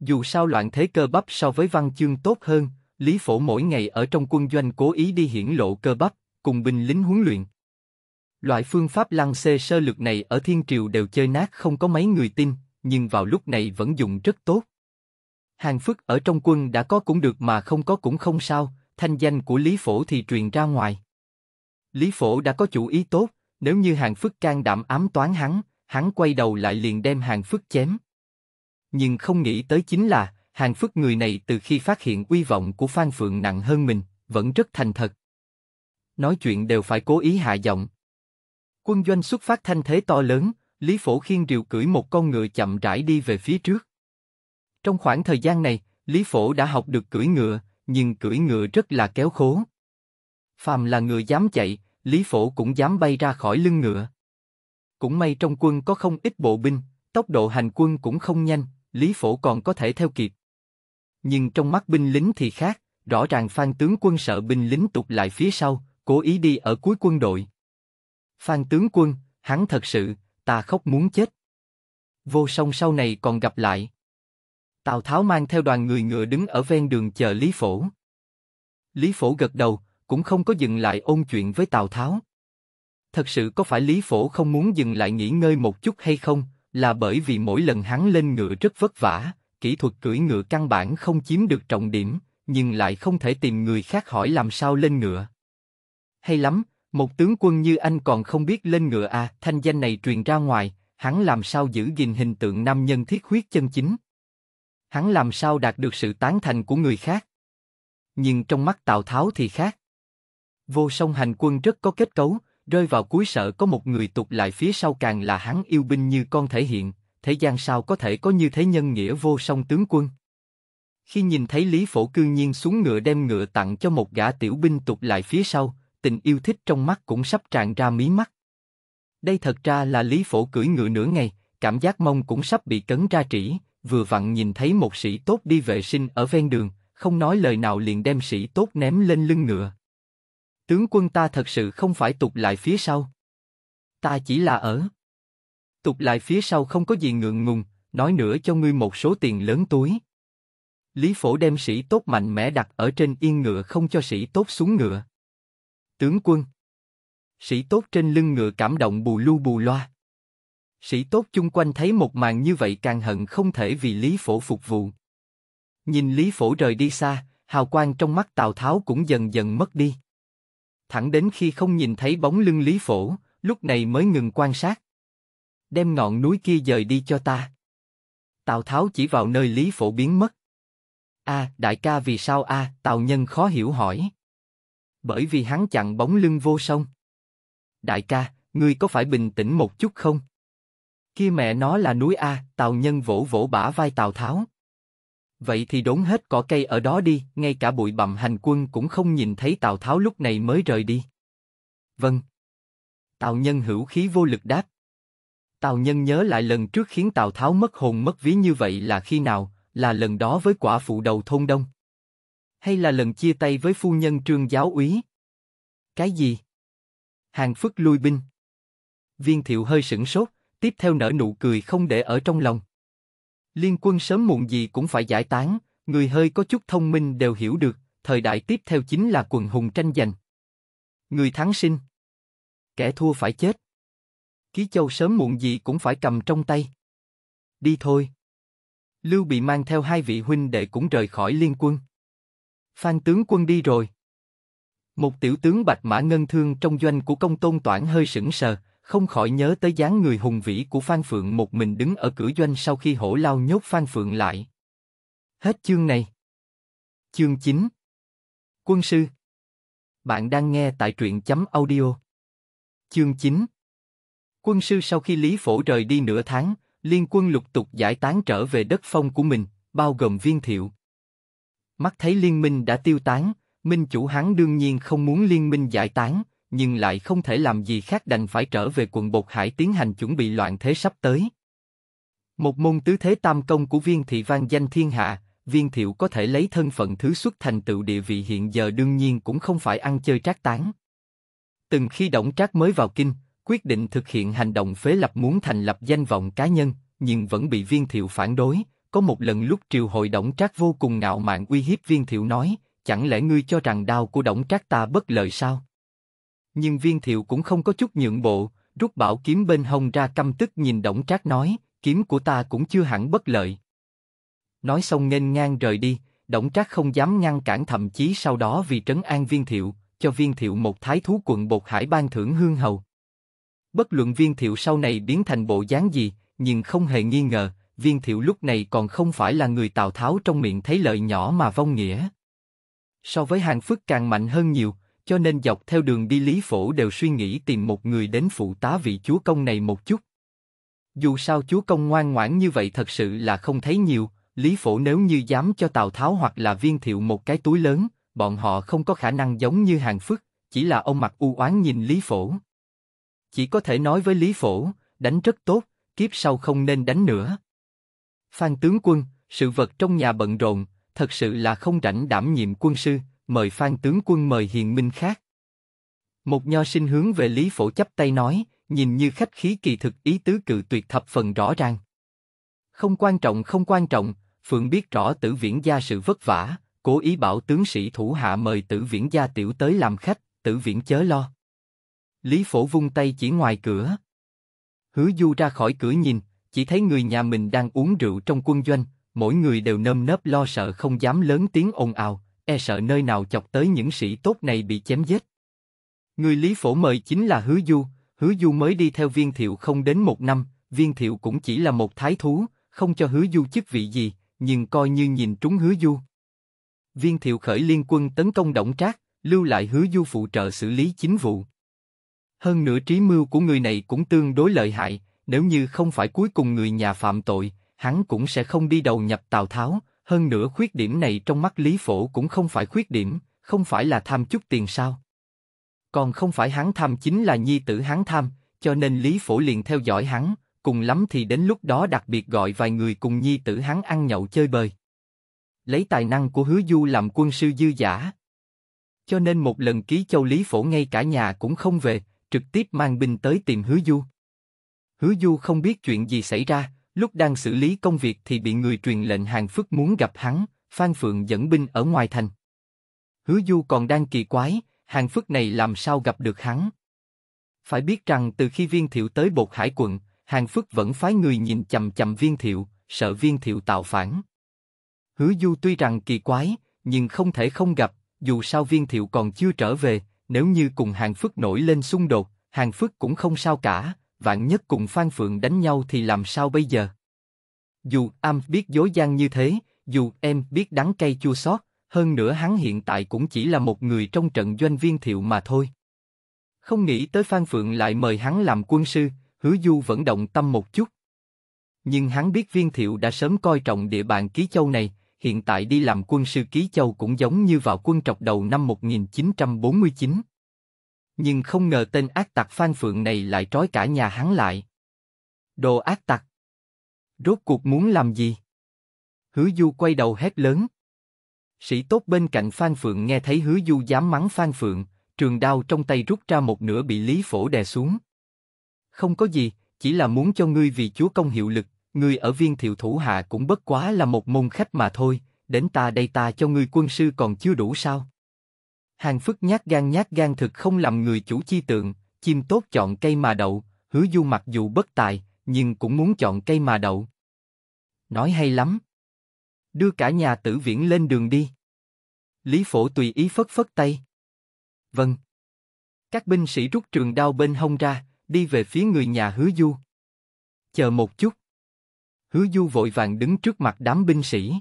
Dù sao loạn thế cơ bắp so với văn chương tốt hơn, Lý Phổ mỗi ngày ở trong quân doanh cố ý đi hiển lộ cơ bắp, cùng binh lính huấn luyện. Loại phương pháp lăng xê sơ lược này ở thiên triều đều chơi nát không có mấy người tin, nhưng vào lúc này vẫn dùng rất tốt. Hàng phức ở trong quân đã có cũng được mà không có cũng không sao, thanh danh của Lý Phổ thì truyền ra ngoài. Lý Phổ đã có chủ ý tốt, nếu như hàng phức can đảm ám toán hắn, hắn quay đầu lại liền đem hàng phức chém nhưng không nghĩ tới chính là Hàng Phức người này từ khi phát hiện uy vọng của Phan Phượng nặng hơn mình, vẫn rất thành thật. Nói chuyện đều phải cố ý hạ giọng. Quân doanh xuất phát thanh thế to lớn, Lý Phổ Khiên điều cưỡi một con ngựa chậm rãi đi về phía trước. Trong khoảng thời gian này, Lý Phổ đã học được cưỡi ngựa, nhưng cưỡi ngựa rất là kéo khố. Phàm là người dám chạy, Lý Phổ cũng dám bay ra khỏi lưng ngựa. Cũng may trong quân có không ít bộ binh, tốc độ hành quân cũng không nhanh, Lý Phổ còn có thể theo kịp. Nhưng trong mắt binh lính thì khác, rõ ràng Phan tướng quân sợ binh lính tụt lại phía sau, cố ý đi ở cuối quân đội. Phan tướng quân, hắn thật sự, ta khóc muốn chết. Vô song sau này còn gặp lại. Tào Tháo mang theo đoàn người ngựa đứng ở ven đường chờ Lý Phổ. Lý Phổ gật đầu, cũng không có dừng lại ôn chuyện với Tào Tháo. Thật sự có phải Lý Phổ không muốn dừng lại nghỉ ngơi một chút hay không, là bởi vì mỗi lần hắn lên ngựa rất vất vả, kỹ thuật cưỡi ngựa căn bản không chiếm được trọng điểm, nhưng lại không thể tìm người khác hỏi làm sao lên ngựa. Hay lắm, một tướng quân như anh còn không biết lên ngựa à, thanh danh này truyền ra ngoài, hắn làm sao giữ gìn hình tượng nam nhân thiết huyết chân chính. Hắn làm sao đạt được sự tán thành của người khác. Nhưng trong mắt Tào Tháo thì khác. Vô song hành quân rất có kết cấu, rơi vào cuối sợ có một người tục lại phía sau càng là hắn yêu binh như con thể hiện, thế gian sao có thể có như thế nhân nghĩa vô song tướng quân. Khi nhìn thấy Lý Phổ cương nhiên xuống ngựa đem ngựa tặng cho một gã tiểu binh tục lại phía sau, tình yêu thích trong mắt cũng sắp tràn ra mí mắt. Đây thật ra là Lý Phổ cưỡi ngựa nửa ngày, cảm giác mông cũng sắp bị cấn ra trĩ, vừa vặn nhìn thấy một sĩ tốt đi vệ sinh ở ven đường, không nói lời nào liền đem sĩ tốt ném lên lưng ngựa. Tướng quân ta thật sự không phải tụt lại phía sau. Ta chỉ là ở. Tụt lại phía sau không có gì ngượng ngùng, nói nữa cho ngươi một số tiền lớn túi. Lý Phổ đem sĩ tốt mạnh mẽ đặt ở trên yên ngựa không cho sĩ tốt xuống ngựa. Tướng quân. Sĩ tốt trên lưng ngựa cảm động bù lu bù loa. Sĩ tốt chung quanh thấy một màn như vậy càng hận không thể vì Lý Phổ phục vụ. Nhìn Lý Phổ rời đi xa, hào quang trong mắt Tào Tháo cũng dần dần mất đi thẳng đến khi không nhìn thấy bóng lưng Lý Phổ, lúc này mới ngừng quan sát. Đem ngọn núi kia dời đi cho ta. Tào Tháo chỉ vào nơi Lý Phổ biến mất. A, à, đại ca vì sao a? À, Tào Nhân khó hiểu hỏi. Bởi vì hắn chặn bóng lưng vô song. Đại ca, ngươi có phải bình tĩnh một chút không? Kia mẹ nó là núi a. Tào Nhân vỗ vỗ bả vai Tào Tháo. Vậy thì đốn hết cỏ cây ở đó đi, ngay cả bụi bặm hành quân cũng không nhìn thấy Tào Tháo lúc này mới rời đi. Vâng. Tào Nhân hữu khí vô lực đáp. Tào Nhân nhớ lại lần trước khiến Tào Tháo mất hồn mất ví như vậy là khi nào, là lần đó với quả phụ đầu thôn đông. Hay là lần chia tay với phu nhân trương giáo úy? Cái gì? Hàng Phức lui binh. Viên Thiệu hơi sửng sốt, tiếp theo nở nụ cười không để ở trong lòng. Liên quân sớm muộn gì cũng phải giải tán, người hơi có chút thông minh đều hiểu được, thời đại tiếp theo chính là quần hùng tranh giành. Người thắng sinh, kẻ thua phải chết. Ký Châu sớm muộn gì cũng phải cầm trong tay. Đi thôi. Lưu bị mang theo hai vị huynh đệ cũng rời khỏi liên quân. Phan tướng quân đi rồi. Một tiểu tướng bạch mã ngân thương trong doanh của công tôn toản hơi sững sờ, không khỏi nhớ tới dáng người hùng vĩ của Phan Phượng một mình đứng ở cửa doanh sau khi hổ lao nhốt Phan Phượng lại. Hết chương này. Chương 9 Quân sư Bạn đang nghe tại truyện chấm audio. Chương 9 Quân sư sau khi Lý Phổ rời đi nửa tháng, liên quân lục tục giải tán trở về đất phong của mình, bao gồm viên thiệu. Mắt thấy liên minh đã tiêu tán, minh chủ hắn đương nhiên không muốn liên minh giải tán, nhưng lại không thể làm gì khác đành phải trở về quận Bột Hải tiến hành chuẩn bị loạn thế sắp tới. Một môn tứ thế tam công của viên thị vang danh thiên hạ, viên thiệu có thể lấy thân phận thứ xuất thành tựu địa vị hiện giờ đương nhiên cũng không phải ăn chơi trác tán. Từng khi động Trác mới vào kinh, quyết định thực hiện hành động phế lập muốn thành lập danh vọng cá nhân, nhưng vẫn bị viên thiệu phản đối. Có một lần lúc triều hội động Trác vô cùng ngạo mạn uy hiếp viên thiệu nói, chẳng lẽ ngươi cho rằng đau của động Trác ta bất lợi sao? nhưng viên thiệu cũng không có chút nhượng bộ, rút bảo kiếm bên hông ra căm tức nhìn Đổng Trác nói, kiếm của ta cũng chưa hẳn bất lợi. Nói xong nghênh ngang rời đi, Đổng Trác không dám ngăn cản thậm chí sau đó vì trấn an viên thiệu, cho viên thiệu một thái thú quận bột hải ban thưởng hương hầu. Bất luận viên thiệu sau này biến thành bộ dáng gì, nhưng không hề nghi ngờ, viên thiệu lúc này còn không phải là người Tào Tháo trong miệng thấy lợi nhỏ mà vong nghĩa. So với hàng phức càng mạnh hơn nhiều, cho nên dọc theo đường đi Lý Phổ đều suy nghĩ tìm một người đến phụ tá vị chúa công này một chút. Dù sao chúa công ngoan ngoãn như vậy thật sự là không thấy nhiều, Lý Phổ nếu như dám cho Tào Tháo hoặc là viên thiệu một cái túi lớn, bọn họ không có khả năng giống như hàng phức, chỉ là ông mặt u oán nhìn Lý Phổ. Chỉ có thể nói với Lý Phổ, đánh rất tốt, kiếp sau không nên đánh nữa. Phan tướng quân, sự vật trong nhà bận rộn, thật sự là không rảnh đảm nhiệm quân sư, mời Phan tướng quân mời hiền minh khác. Một nho sinh hướng về Lý Phổ chấp tay nói, nhìn như khách khí kỳ thực ý tứ cự tuyệt thập phần rõ ràng. Không quan trọng không quan trọng, Phượng biết rõ tử viễn gia sự vất vả, cố ý bảo tướng sĩ thủ hạ mời tử viễn gia tiểu tới làm khách, tử viễn chớ lo. Lý Phổ vung tay chỉ ngoài cửa. Hứa Du ra khỏi cửa nhìn, chỉ thấy người nhà mình đang uống rượu trong quân doanh, mỗi người đều nơm nớp lo sợ không dám lớn tiếng ồn ào, e sợ nơi nào chọc tới những sĩ tốt này bị chém giết. Người Lý Phổ mời chính là Hứa Du, Hứa Du mới đi theo viên thiệu không đến một năm, viên thiệu cũng chỉ là một thái thú, không cho Hứa Du chức vị gì, nhưng coi như nhìn trúng Hứa Du. Viên thiệu khởi liên quân tấn công Động Trác, lưu lại Hứa Du phụ trợ xử lý chính vụ. Hơn nữa trí mưu của người này cũng tương đối lợi hại, nếu như không phải cuối cùng người nhà phạm tội, hắn cũng sẽ không đi đầu nhập Tào Tháo, hơn nữa khuyết điểm này trong mắt Lý Phổ cũng không phải khuyết điểm, không phải là tham chút tiền sao. Còn không phải hắn tham chính là nhi tử hắn tham, cho nên Lý Phổ liền theo dõi hắn, cùng lắm thì đến lúc đó đặc biệt gọi vài người cùng nhi tử hắn ăn nhậu chơi bời. Lấy tài năng của hứa du làm quân sư dư giả. Cho nên một lần ký châu Lý Phổ ngay cả nhà cũng không về, trực tiếp mang binh tới tìm hứa du. Hứa du không biết chuyện gì xảy ra, Lúc đang xử lý công việc thì bị người truyền lệnh hàng phức muốn gặp hắn, Phan Phượng dẫn binh ở ngoài thành. Hứa Du còn đang kỳ quái, hàng phức này làm sao gặp được hắn. Phải biết rằng từ khi viên thiệu tới bột hải quận, hàng phức vẫn phái người nhìn chầm chầm viên thiệu, sợ viên thiệu tạo phản. Hứa Du tuy rằng kỳ quái, nhưng không thể không gặp, dù sao viên thiệu còn chưa trở về, nếu như cùng hàng phức nổi lên xung đột, hàng phức cũng không sao cả, vạn nhất cùng Phan Phượng đánh nhau thì làm sao bây giờ? Dù am biết dối gian như thế, dù em biết đắng cay chua xót, hơn nữa hắn hiện tại cũng chỉ là một người trong trận doanh viên thiệu mà thôi. Không nghĩ tới Phan Phượng lại mời hắn làm quân sư, hứa du vẫn động tâm một chút. Nhưng hắn biết viên thiệu đã sớm coi trọng địa bàn Ký Châu này, hiện tại đi làm quân sư Ký Châu cũng giống như vào quân trọc đầu năm 1949 nhưng không ngờ tên ác tặc Phan Phượng này lại trói cả nhà hắn lại. Đồ ác tặc! Rốt cuộc muốn làm gì? Hứa Du quay đầu hét lớn. Sĩ tốt bên cạnh Phan Phượng nghe thấy Hứa Du dám mắng Phan Phượng, trường đao trong tay rút ra một nửa bị Lý Phổ đè xuống. Không có gì, chỉ là muốn cho ngươi vì chúa công hiệu lực, ngươi ở viên thiệu thủ hạ cũng bất quá là một môn khách mà thôi, đến ta đây ta cho ngươi quân sư còn chưa đủ sao? Hàng phức nhát gan nhát gan thực không làm người chủ chi tượng, chim tốt chọn cây mà đậu, hứa du mặc dù bất tài, nhưng cũng muốn chọn cây mà đậu. Nói hay lắm. Đưa cả nhà tử viễn lên đường đi. Lý phổ tùy ý phất phất tay. Vâng. Các binh sĩ rút trường đao bên hông ra, đi về phía người nhà hứa du. Chờ một chút. Hứa du vội vàng đứng trước mặt đám binh sĩ.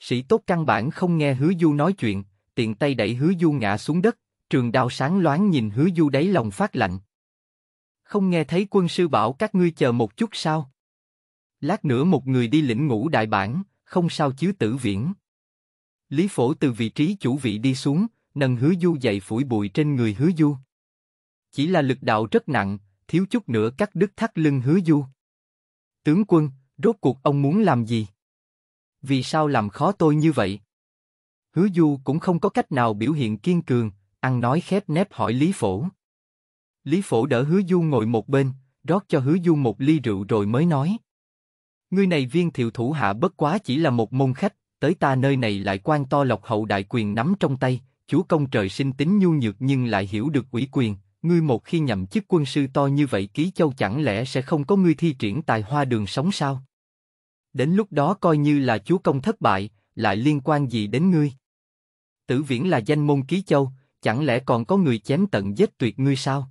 Sĩ tốt căn bản không nghe hứa du nói chuyện, tiện tay đẩy hứa du ngã xuống đất, trường đao sáng loáng nhìn hứa du đáy lòng phát lạnh. Không nghe thấy quân sư bảo các ngươi chờ một chút sao? Lát nữa một người đi lĩnh ngũ đại bản, không sao chứ tử viễn. Lý phổ từ vị trí chủ vị đi xuống, nâng hứa du dậy phủi bụi trên người hứa du. Chỉ là lực đạo rất nặng, thiếu chút nữa cắt đứt thắt lưng hứa du. Tướng quân, rốt cuộc ông muốn làm gì? Vì sao làm khó tôi như vậy? Hứa Du cũng không có cách nào biểu hiện kiên cường, ăn nói khép nép hỏi Lý Phổ. Lý Phổ đỡ Hứa Du ngồi một bên, rót cho Hứa Du một ly rượu rồi mới nói. Ngươi này viên thiệu thủ hạ bất quá chỉ là một môn khách, tới ta nơi này lại quan to lộc hậu đại quyền nắm trong tay, chúa công trời sinh tính nhu nhược nhưng lại hiểu được ủy quyền, ngươi một khi nhậm chức quân sư to như vậy ký châu chẳng lẽ sẽ không có ngươi thi triển tài hoa đường sống sao? Đến lúc đó coi như là chúa công thất bại, lại liên quan gì đến ngươi? Tử Viễn là danh môn ký châu, chẳng lẽ còn có người chém tận giết tuyệt ngươi sao?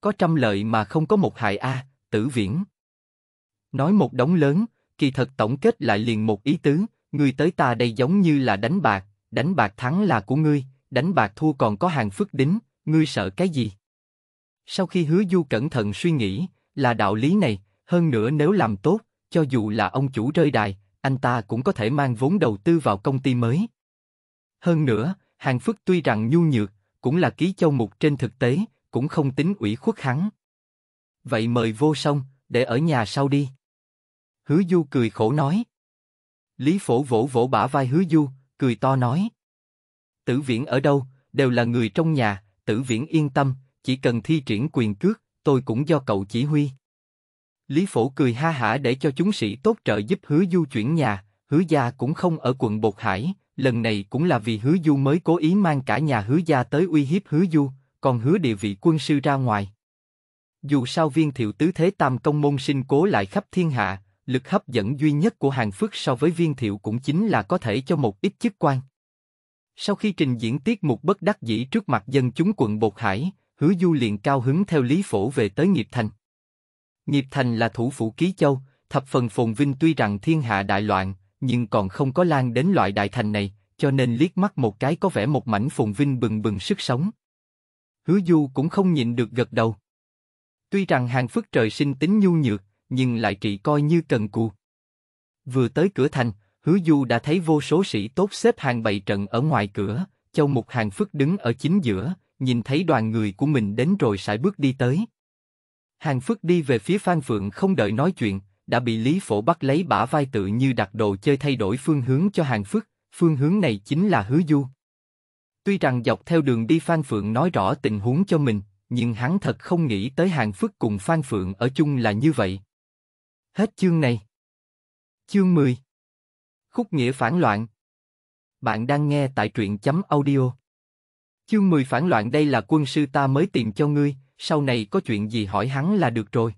Có trăm lợi mà không có một hại a, Tử Viễn. Nói một đống lớn, kỳ thật tổng kết lại liền một ý tứ, ngươi tới ta đây giống như là đánh bạc, đánh bạc thắng là của ngươi, đánh bạc thua còn có hàng phước đính, ngươi sợ cái gì? Sau khi hứa du cẩn thận suy nghĩ, là đạo lý này, hơn nữa nếu làm tốt, cho dù là ông chủ rơi đài, anh ta cũng có thể mang vốn đầu tư vào công ty mới. Hơn nữa, Hàng phước tuy rằng nhu nhược, cũng là ký châu mục trên thực tế, cũng không tính ủy khuất hắn. Vậy mời vô song, để ở nhà sau đi. Hứa Du cười khổ nói. Lý Phổ vỗ vỗ bả vai Hứa Du, cười to nói. Tử Viễn ở đâu, đều là người trong nhà, Tử Viễn yên tâm, chỉ cần thi triển quyền cước, tôi cũng do cậu chỉ huy. Lý Phổ cười ha hả để cho chúng sĩ tốt trợ giúp Hứa Du chuyển nhà, Hứa gia cũng không ở quận Bột Hải, lần này cũng là vì Hứa Du mới cố ý mang cả nhà Hứa gia tới uy hiếp Hứa Du, còn hứa địa vị quân sư ra ngoài. Dù sao viên thiệu tứ thế tam công môn sinh cố lại khắp thiên hạ, lực hấp dẫn duy nhất của hàng phước so với viên thiệu cũng chính là có thể cho một ít chức quan. Sau khi trình diễn tiết mục bất đắc dĩ trước mặt dân chúng quận Bột Hải, hứa du liền cao hứng theo lý phổ về tới Nghiệp Thành. Nghiệp Thành là thủ phủ Ký Châu, thập phần phồn vinh tuy rằng thiên hạ đại loạn, nhưng còn không có lan đến loại đại thành này, cho nên liếc mắt một cái có vẻ một mảnh phồn vinh bừng bừng sức sống. Hứa Du cũng không nhịn được gật đầu. Tuy rằng hàng phức trời sinh tính nhu nhược, nhưng lại trị coi như cần cù. Vừa tới cửa thành, Hứa Du đã thấy vô số sĩ tốt xếp hàng bày trận ở ngoài cửa, Châu Mục Hàng Phức đứng ở chính giữa, nhìn thấy đoàn người của mình đến rồi sải bước đi tới. Hàng Phức đi về phía Phan Phượng không đợi nói chuyện, đã bị Lý Phổ bắt lấy bả vai tự như đặt đồ chơi thay đổi phương hướng cho Hàng phước. phương hướng này chính là Hứa Du. Tuy rằng dọc theo đường đi Phan Phượng nói rõ tình huống cho mình, nhưng hắn thật không nghĩ tới Hàng phước cùng Phan Phượng ở chung là như vậy. Hết chương này. Chương 10 Khúc nghĩa phản loạn Bạn đang nghe tại truyện chấm audio. Chương 10 phản loạn đây là quân sư ta mới tìm cho ngươi, sau này có chuyện gì hỏi hắn là được rồi.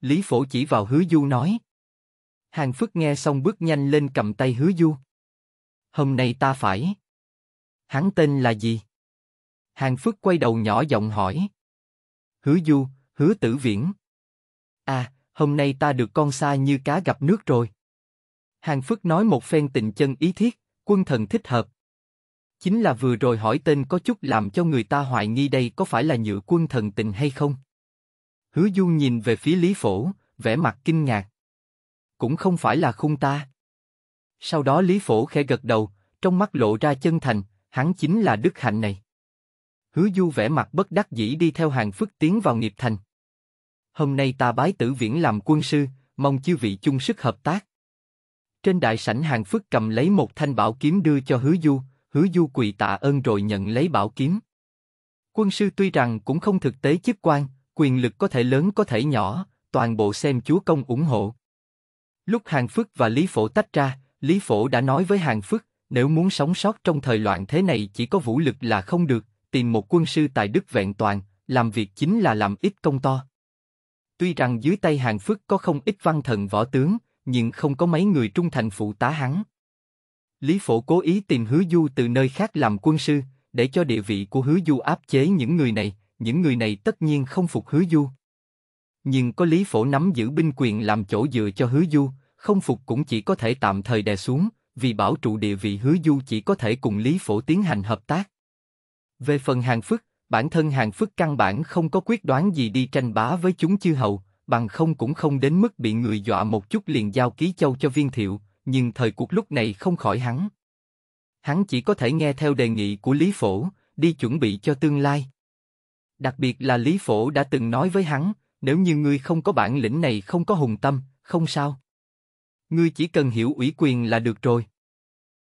Lý Phổ chỉ vào hứa du nói. Hàng Phất nghe xong bước nhanh lên cầm tay hứa du. Hôm nay ta phải. Hắn tên là gì? Hàng Phất quay đầu nhỏ giọng hỏi. Hứa du, hứa tử viễn. À, hôm nay ta được con xa như cá gặp nước rồi. Hàng Phất nói một phen tình chân ý thiết, quân thần thích hợp. Chính là vừa rồi hỏi tên có chút làm cho người ta hoài nghi đây có phải là nhựa quân thần tình hay không? Hứa Du nhìn về phía Lý Phổ, vẻ mặt kinh ngạc. Cũng không phải là khung ta. Sau đó Lý Phổ khẽ gật đầu, trong mắt lộ ra chân thành, hắn chính là đức hạnh này. Hứa Du vẻ mặt bất đắc dĩ đi theo hàng phức tiến vào nghiệp thành. Hôm nay ta bái tử viễn làm quân sư, mong chư vị chung sức hợp tác. Trên đại sảnh hàng phức cầm lấy một thanh bảo kiếm đưa cho hứa Du, hứa Du quỳ tạ ơn rồi nhận lấy bảo kiếm. Quân sư tuy rằng cũng không thực tế chức quan, quyền lực có thể lớn có thể nhỏ, toàn bộ xem chúa công ủng hộ. Lúc Hàn Phức và Lý Phổ tách ra, Lý Phổ đã nói với Hàn Phức, nếu muốn sống sót trong thời loạn thế này chỉ có vũ lực là không được, tìm một quân sư tài đức vẹn toàn, làm việc chính là làm ít công to. Tuy rằng dưới tay Hàn Phức có không ít văn thần võ tướng, nhưng không có mấy người trung thành phụ tá hắn. Lý Phổ cố ý tìm Hứa Du từ nơi khác làm quân sư, để cho địa vị của Hứa Du áp chế những người này, những người này tất nhiên không phục hứa du. Nhưng có Lý Phổ nắm giữ binh quyền làm chỗ dựa cho hứa du, không phục cũng chỉ có thể tạm thời đè xuống, vì bảo trụ địa vị hứa du chỉ có thể cùng Lý Phổ tiến hành hợp tác. Về phần hàng phức, bản thân hàng phức căn bản không có quyết đoán gì đi tranh bá với chúng chư hầu, bằng không cũng không đến mức bị người dọa một chút liền giao ký châu cho viên thiệu, nhưng thời cuộc lúc này không khỏi hắn. Hắn chỉ có thể nghe theo đề nghị của Lý Phổ, đi chuẩn bị cho tương lai. Đặc biệt là Lý Phổ đã từng nói với hắn, nếu như ngươi không có bản lĩnh này không có hùng tâm, không sao. Ngươi chỉ cần hiểu ủy quyền là được rồi.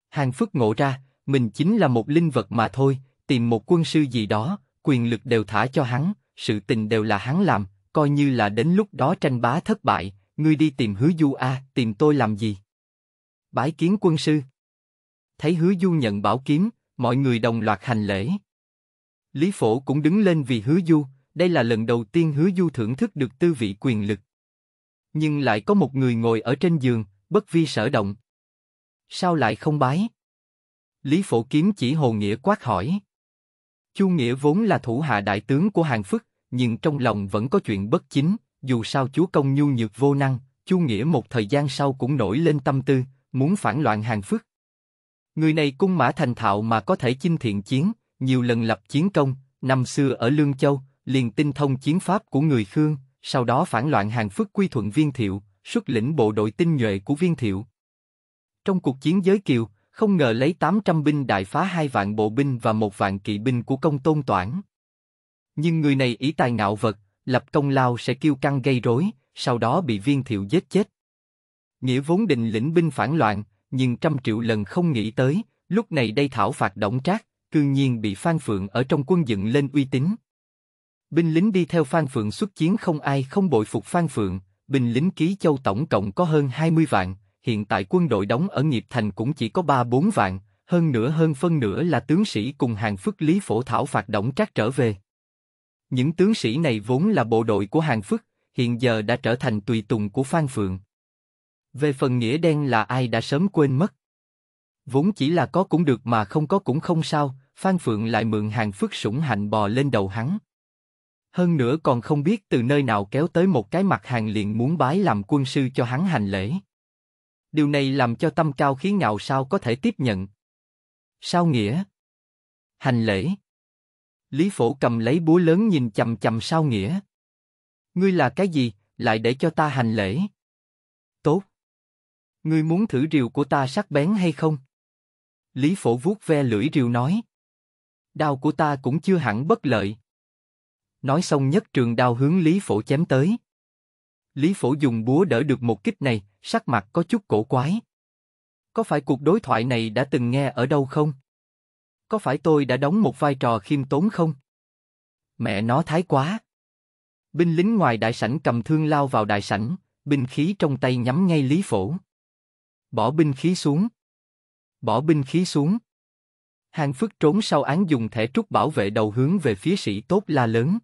Hàng phước ngộ ra, mình chính là một linh vật mà thôi, tìm một quân sư gì đó, quyền lực đều thả cho hắn, sự tình đều là hắn làm, coi như là đến lúc đó tranh bá thất bại, ngươi đi tìm hứa du a, tìm tôi làm gì? Bái kiến quân sư. Thấy hứa du nhận bảo kiếm, mọi người đồng loạt hành lễ. Lý Phổ cũng đứng lên vì hứa du, đây là lần đầu tiên hứa du thưởng thức được tư vị quyền lực. Nhưng lại có một người ngồi ở trên giường, bất vi sở động. Sao lại không bái? Lý Phổ kiếm chỉ Hồ Nghĩa quát hỏi. Chu Nghĩa vốn là thủ hạ đại tướng của Hàn Phức, nhưng trong lòng vẫn có chuyện bất chính, dù sao chúa công nhu nhược vô năng, Chu Nghĩa một thời gian sau cũng nổi lên tâm tư, muốn phản loạn Hàn Phức. Người này cung mã thành thạo mà có thể chinh thiện chiến, nhiều lần lập chiến công, năm xưa ở Lương Châu, liền tinh thông chiến pháp của người Khương, sau đó phản loạn hàng phức quy thuận viên thiệu, xuất lĩnh bộ đội tinh nhuệ của viên thiệu. Trong cuộc chiến giới kiều, không ngờ lấy 800 binh đại phá hai vạn bộ binh và một vạn kỵ binh của công tôn toản. Nhưng người này ý tài ngạo vật, lập công lao sẽ kiêu căng gây rối, sau đó bị viên thiệu giết chết. Nghĩa vốn định lĩnh binh phản loạn, nhưng trăm triệu lần không nghĩ tới, lúc này đây thảo phạt động trác, cương nhiên bị Phan Phượng ở trong quân dựng lên uy tín. Binh lính đi theo Phan Phượng xuất chiến không ai không bội phục Phan Phượng, binh lính Ký Châu tổng cộng có hơn 20 vạn, hiện tại quân đội đóng ở Nghiệp Thành cũng chỉ có 3-4 vạn, hơn nữa hơn phân nửa là tướng sĩ cùng hàng phức Lý Phổ Thảo phạt động trác trở về. Những tướng sĩ này vốn là bộ đội của hàng phức, hiện giờ đã trở thành tùy tùng của Phan Phượng. Về phần nghĩa đen là ai đã sớm quên mất. Vốn chỉ là có cũng được mà không có cũng không sao, Phan Phượng lại mượn hàng phước sủng hạnh bò lên đầu hắn. Hơn nữa còn không biết từ nơi nào kéo tới một cái mặt hàng liền muốn bái làm quân sư cho hắn hành lễ. Điều này làm cho tâm cao khí ngạo sao có thể tiếp nhận. Sao nghĩa? Hành lễ. Lý phổ cầm lấy búa lớn nhìn chầm chầm sao nghĩa. Ngươi là cái gì, lại để cho ta hành lễ? Tốt. Ngươi muốn thử rìu của ta sắc bén hay không? Lý phổ vuốt ve lưỡi rìu nói đao của ta cũng chưa hẳn bất lợi. Nói xong nhất trường đao hướng Lý Phổ chém tới. Lý Phổ dùng búa đỡ được một kích này, sắc mặt có chút cổ quái. Có phải cuộc đối thoại này đã từng nghe ở đâu không? Có phải tôi đã đóng một vai trò khiêm tốn không? Mẹ nó thái quá. Binh lính ngoài đại sảnh cầm thương lao vào đại sảnh, binh khí trong tay nhắm ngay Lý Phổ. Bỏ binh khí xuống. Bỏ binh khí xuống. Hàng Phước trốn sau án dùng thẻ trúc bảo vệ đầu hướng về phía sĩ tốt la lớn.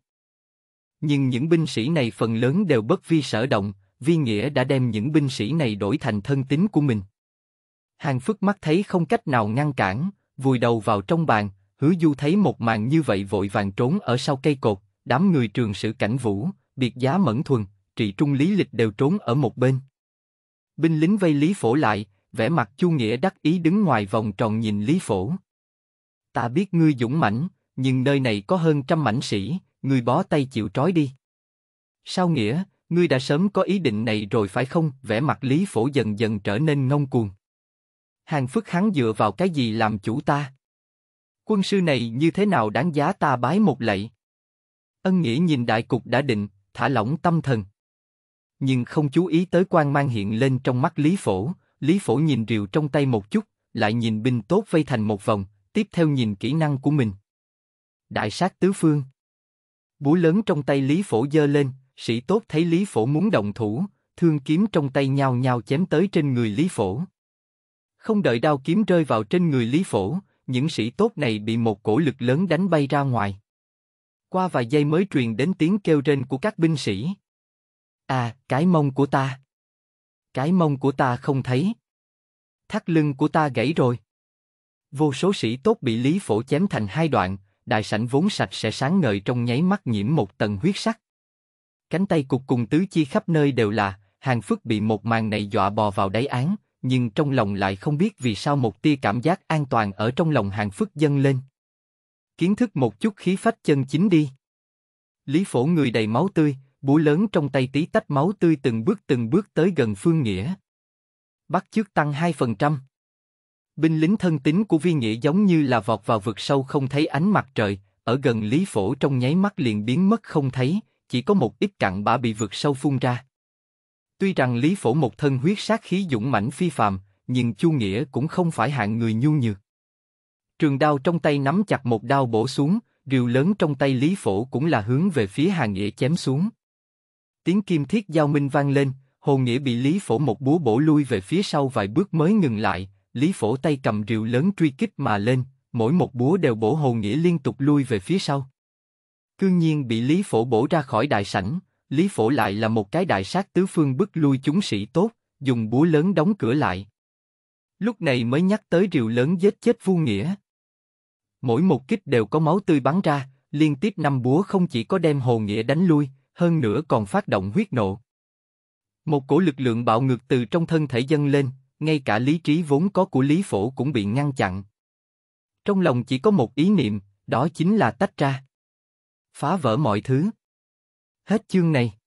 Nhưng những binh sĩ này phần lớn đều bất vi sở động, Vi Nghĩa đã đem những binh sĩ này đổi thành thân tín của mình. Hàng Phước mắt thấy không cách nào ngăn cản, vùi đầu vào trong bàn, hứa du thấy một màn như vậy vội vàng trốn ở sau cây cột, đám người trường sử cảnh vũ, biệt giá mẫn thuần, trị trung lý lịch đều trốn ở một bên. Binh lính vây Lý Phổ lại, vẻ mặt Chu Nghĩa đắc ý đứng ngoài vòng tròn nhìn Lý Phổ. Ta biết ngươi dũng mãnh, nhưng nơi này có hơn trăm mãnh sĩ, ngươi bó tay chịu trói đi. Sao nghĩa, ngươi đã sớm có ý định này rồi phải không? Vẻ mặt Lý Phổ dần dần trở nên ngông cuồng. Hàng phước hắn dựa vào cái gì làm chủ ta? Quân sư này như thế nào đáng giá ta bái một lạy? Ân nghĩa nhìn đại cục đã định, thả lỏng tâm thần. Nhưng không chú ý tới quan mang hiện lên trong mắt Lý Phổ, Lý Phổ nhìn rìu trong tay một chút, lại nhìn binh tốt vây thành một vòng, tiếp theo nhìn kỹ năng của mình. Đại sát tứ phương. Búa lớn trong tay Lý Phổ dơ lên, sĩ tốt thấy Lý Phổ muốn động thủ, thương kiếm trong tay nhào nhào chém tới trên người Lý Phổ. Không đợi đao kiếm rơi vào trên người Lý Phổ, những sĩ tốt này bị một cổ lực lớn đánh bay ra ngoài. Qua vài giây mới truyền đến tiếng kêu rên của các binh sĩ. À, cái mông của ta. Cái mông của ta không thấy. Thắt lưng của ta gãy rồi. Vô số sĩ tốt bị Lý Phổ chém thành hai đoạn, đại sảnh vốn sạch sẽ sáng ngời trong nháy mắt nhiễm một tầng huyết sắc. Cánh tay cục cùng tứ chi khắp nơi đều là, Hàng Phước bị một màn này dọa bò vào đáy án, nhưng trong lòng lại không biết vì sao một tia cảm giác an toàn ở trong lòng Hàng Phước dâng lên. Kiến thức một chút khí phách chân chính đi. Lý Phổ người đầy máu tươi, búa lớn trong tay tí tách máu tươi từng bước từng bước tới gần Phương Nghĩa. Bắt trước tăng hai phần trăm Binh lính thân tín của Vi nghĩa giống như là vọt vào vực sâu không thấy ánh mặt trời, ở gần Lý Phổ trong nháy mắt liền biến mất không thấy, chỉ có một ít cặn bã bị vực sâu phun ra. Tuy rằng Lý Phổ một thân huyết sát khí dũng mãnh phi phàm, nhưng Chu Nghĩa cũng không phải hạng người nhu nhược. Trường đao trong tay nắm chặt một đao bổ xuống, rìu lớn trong tay Lý Phổ cũng là hướng về phía Hà Nghĩa chém xuống. Tiếng kim thiết giao minh vang lên, Hồ Nghĩa bị Lý Phổ một búa bổ lui về phía sau vài bước mới ngừng lại, Lý Phổ tay cầm rượu lớn truy kích mà lên, mỗi một búa đều bổ Hồ Nghĩa liên tục lui về phía sau. Cương nhiên bị Lý Phổ bổ ra khỏi đại sảnh, Lý Phổ lại là một cái đại sát tứ phương bức lui chúng sĩ tốt, dùng búa lớn đóng cửa lại. Lúc này mới nhắc tới rượu lớn giết chết Vu Nghĩa. Mỗi một kích đều có máu tươi bắn ra, liên tiếp năm búa không chỉ có đem Hồ Nghĩa đánh lui, hơn nữa còn phát động huyết nộ. Một cổ lực lượng bạo ngược từ trong thân thể dâng lên, ngay cả lý trí vốn có của Lý Phổ cũng bị ngăn chặn. Trong lòng chỉ có một ý niệm, đó chính là tách ra. Phá vỡ mọi thứ. Hết chương này.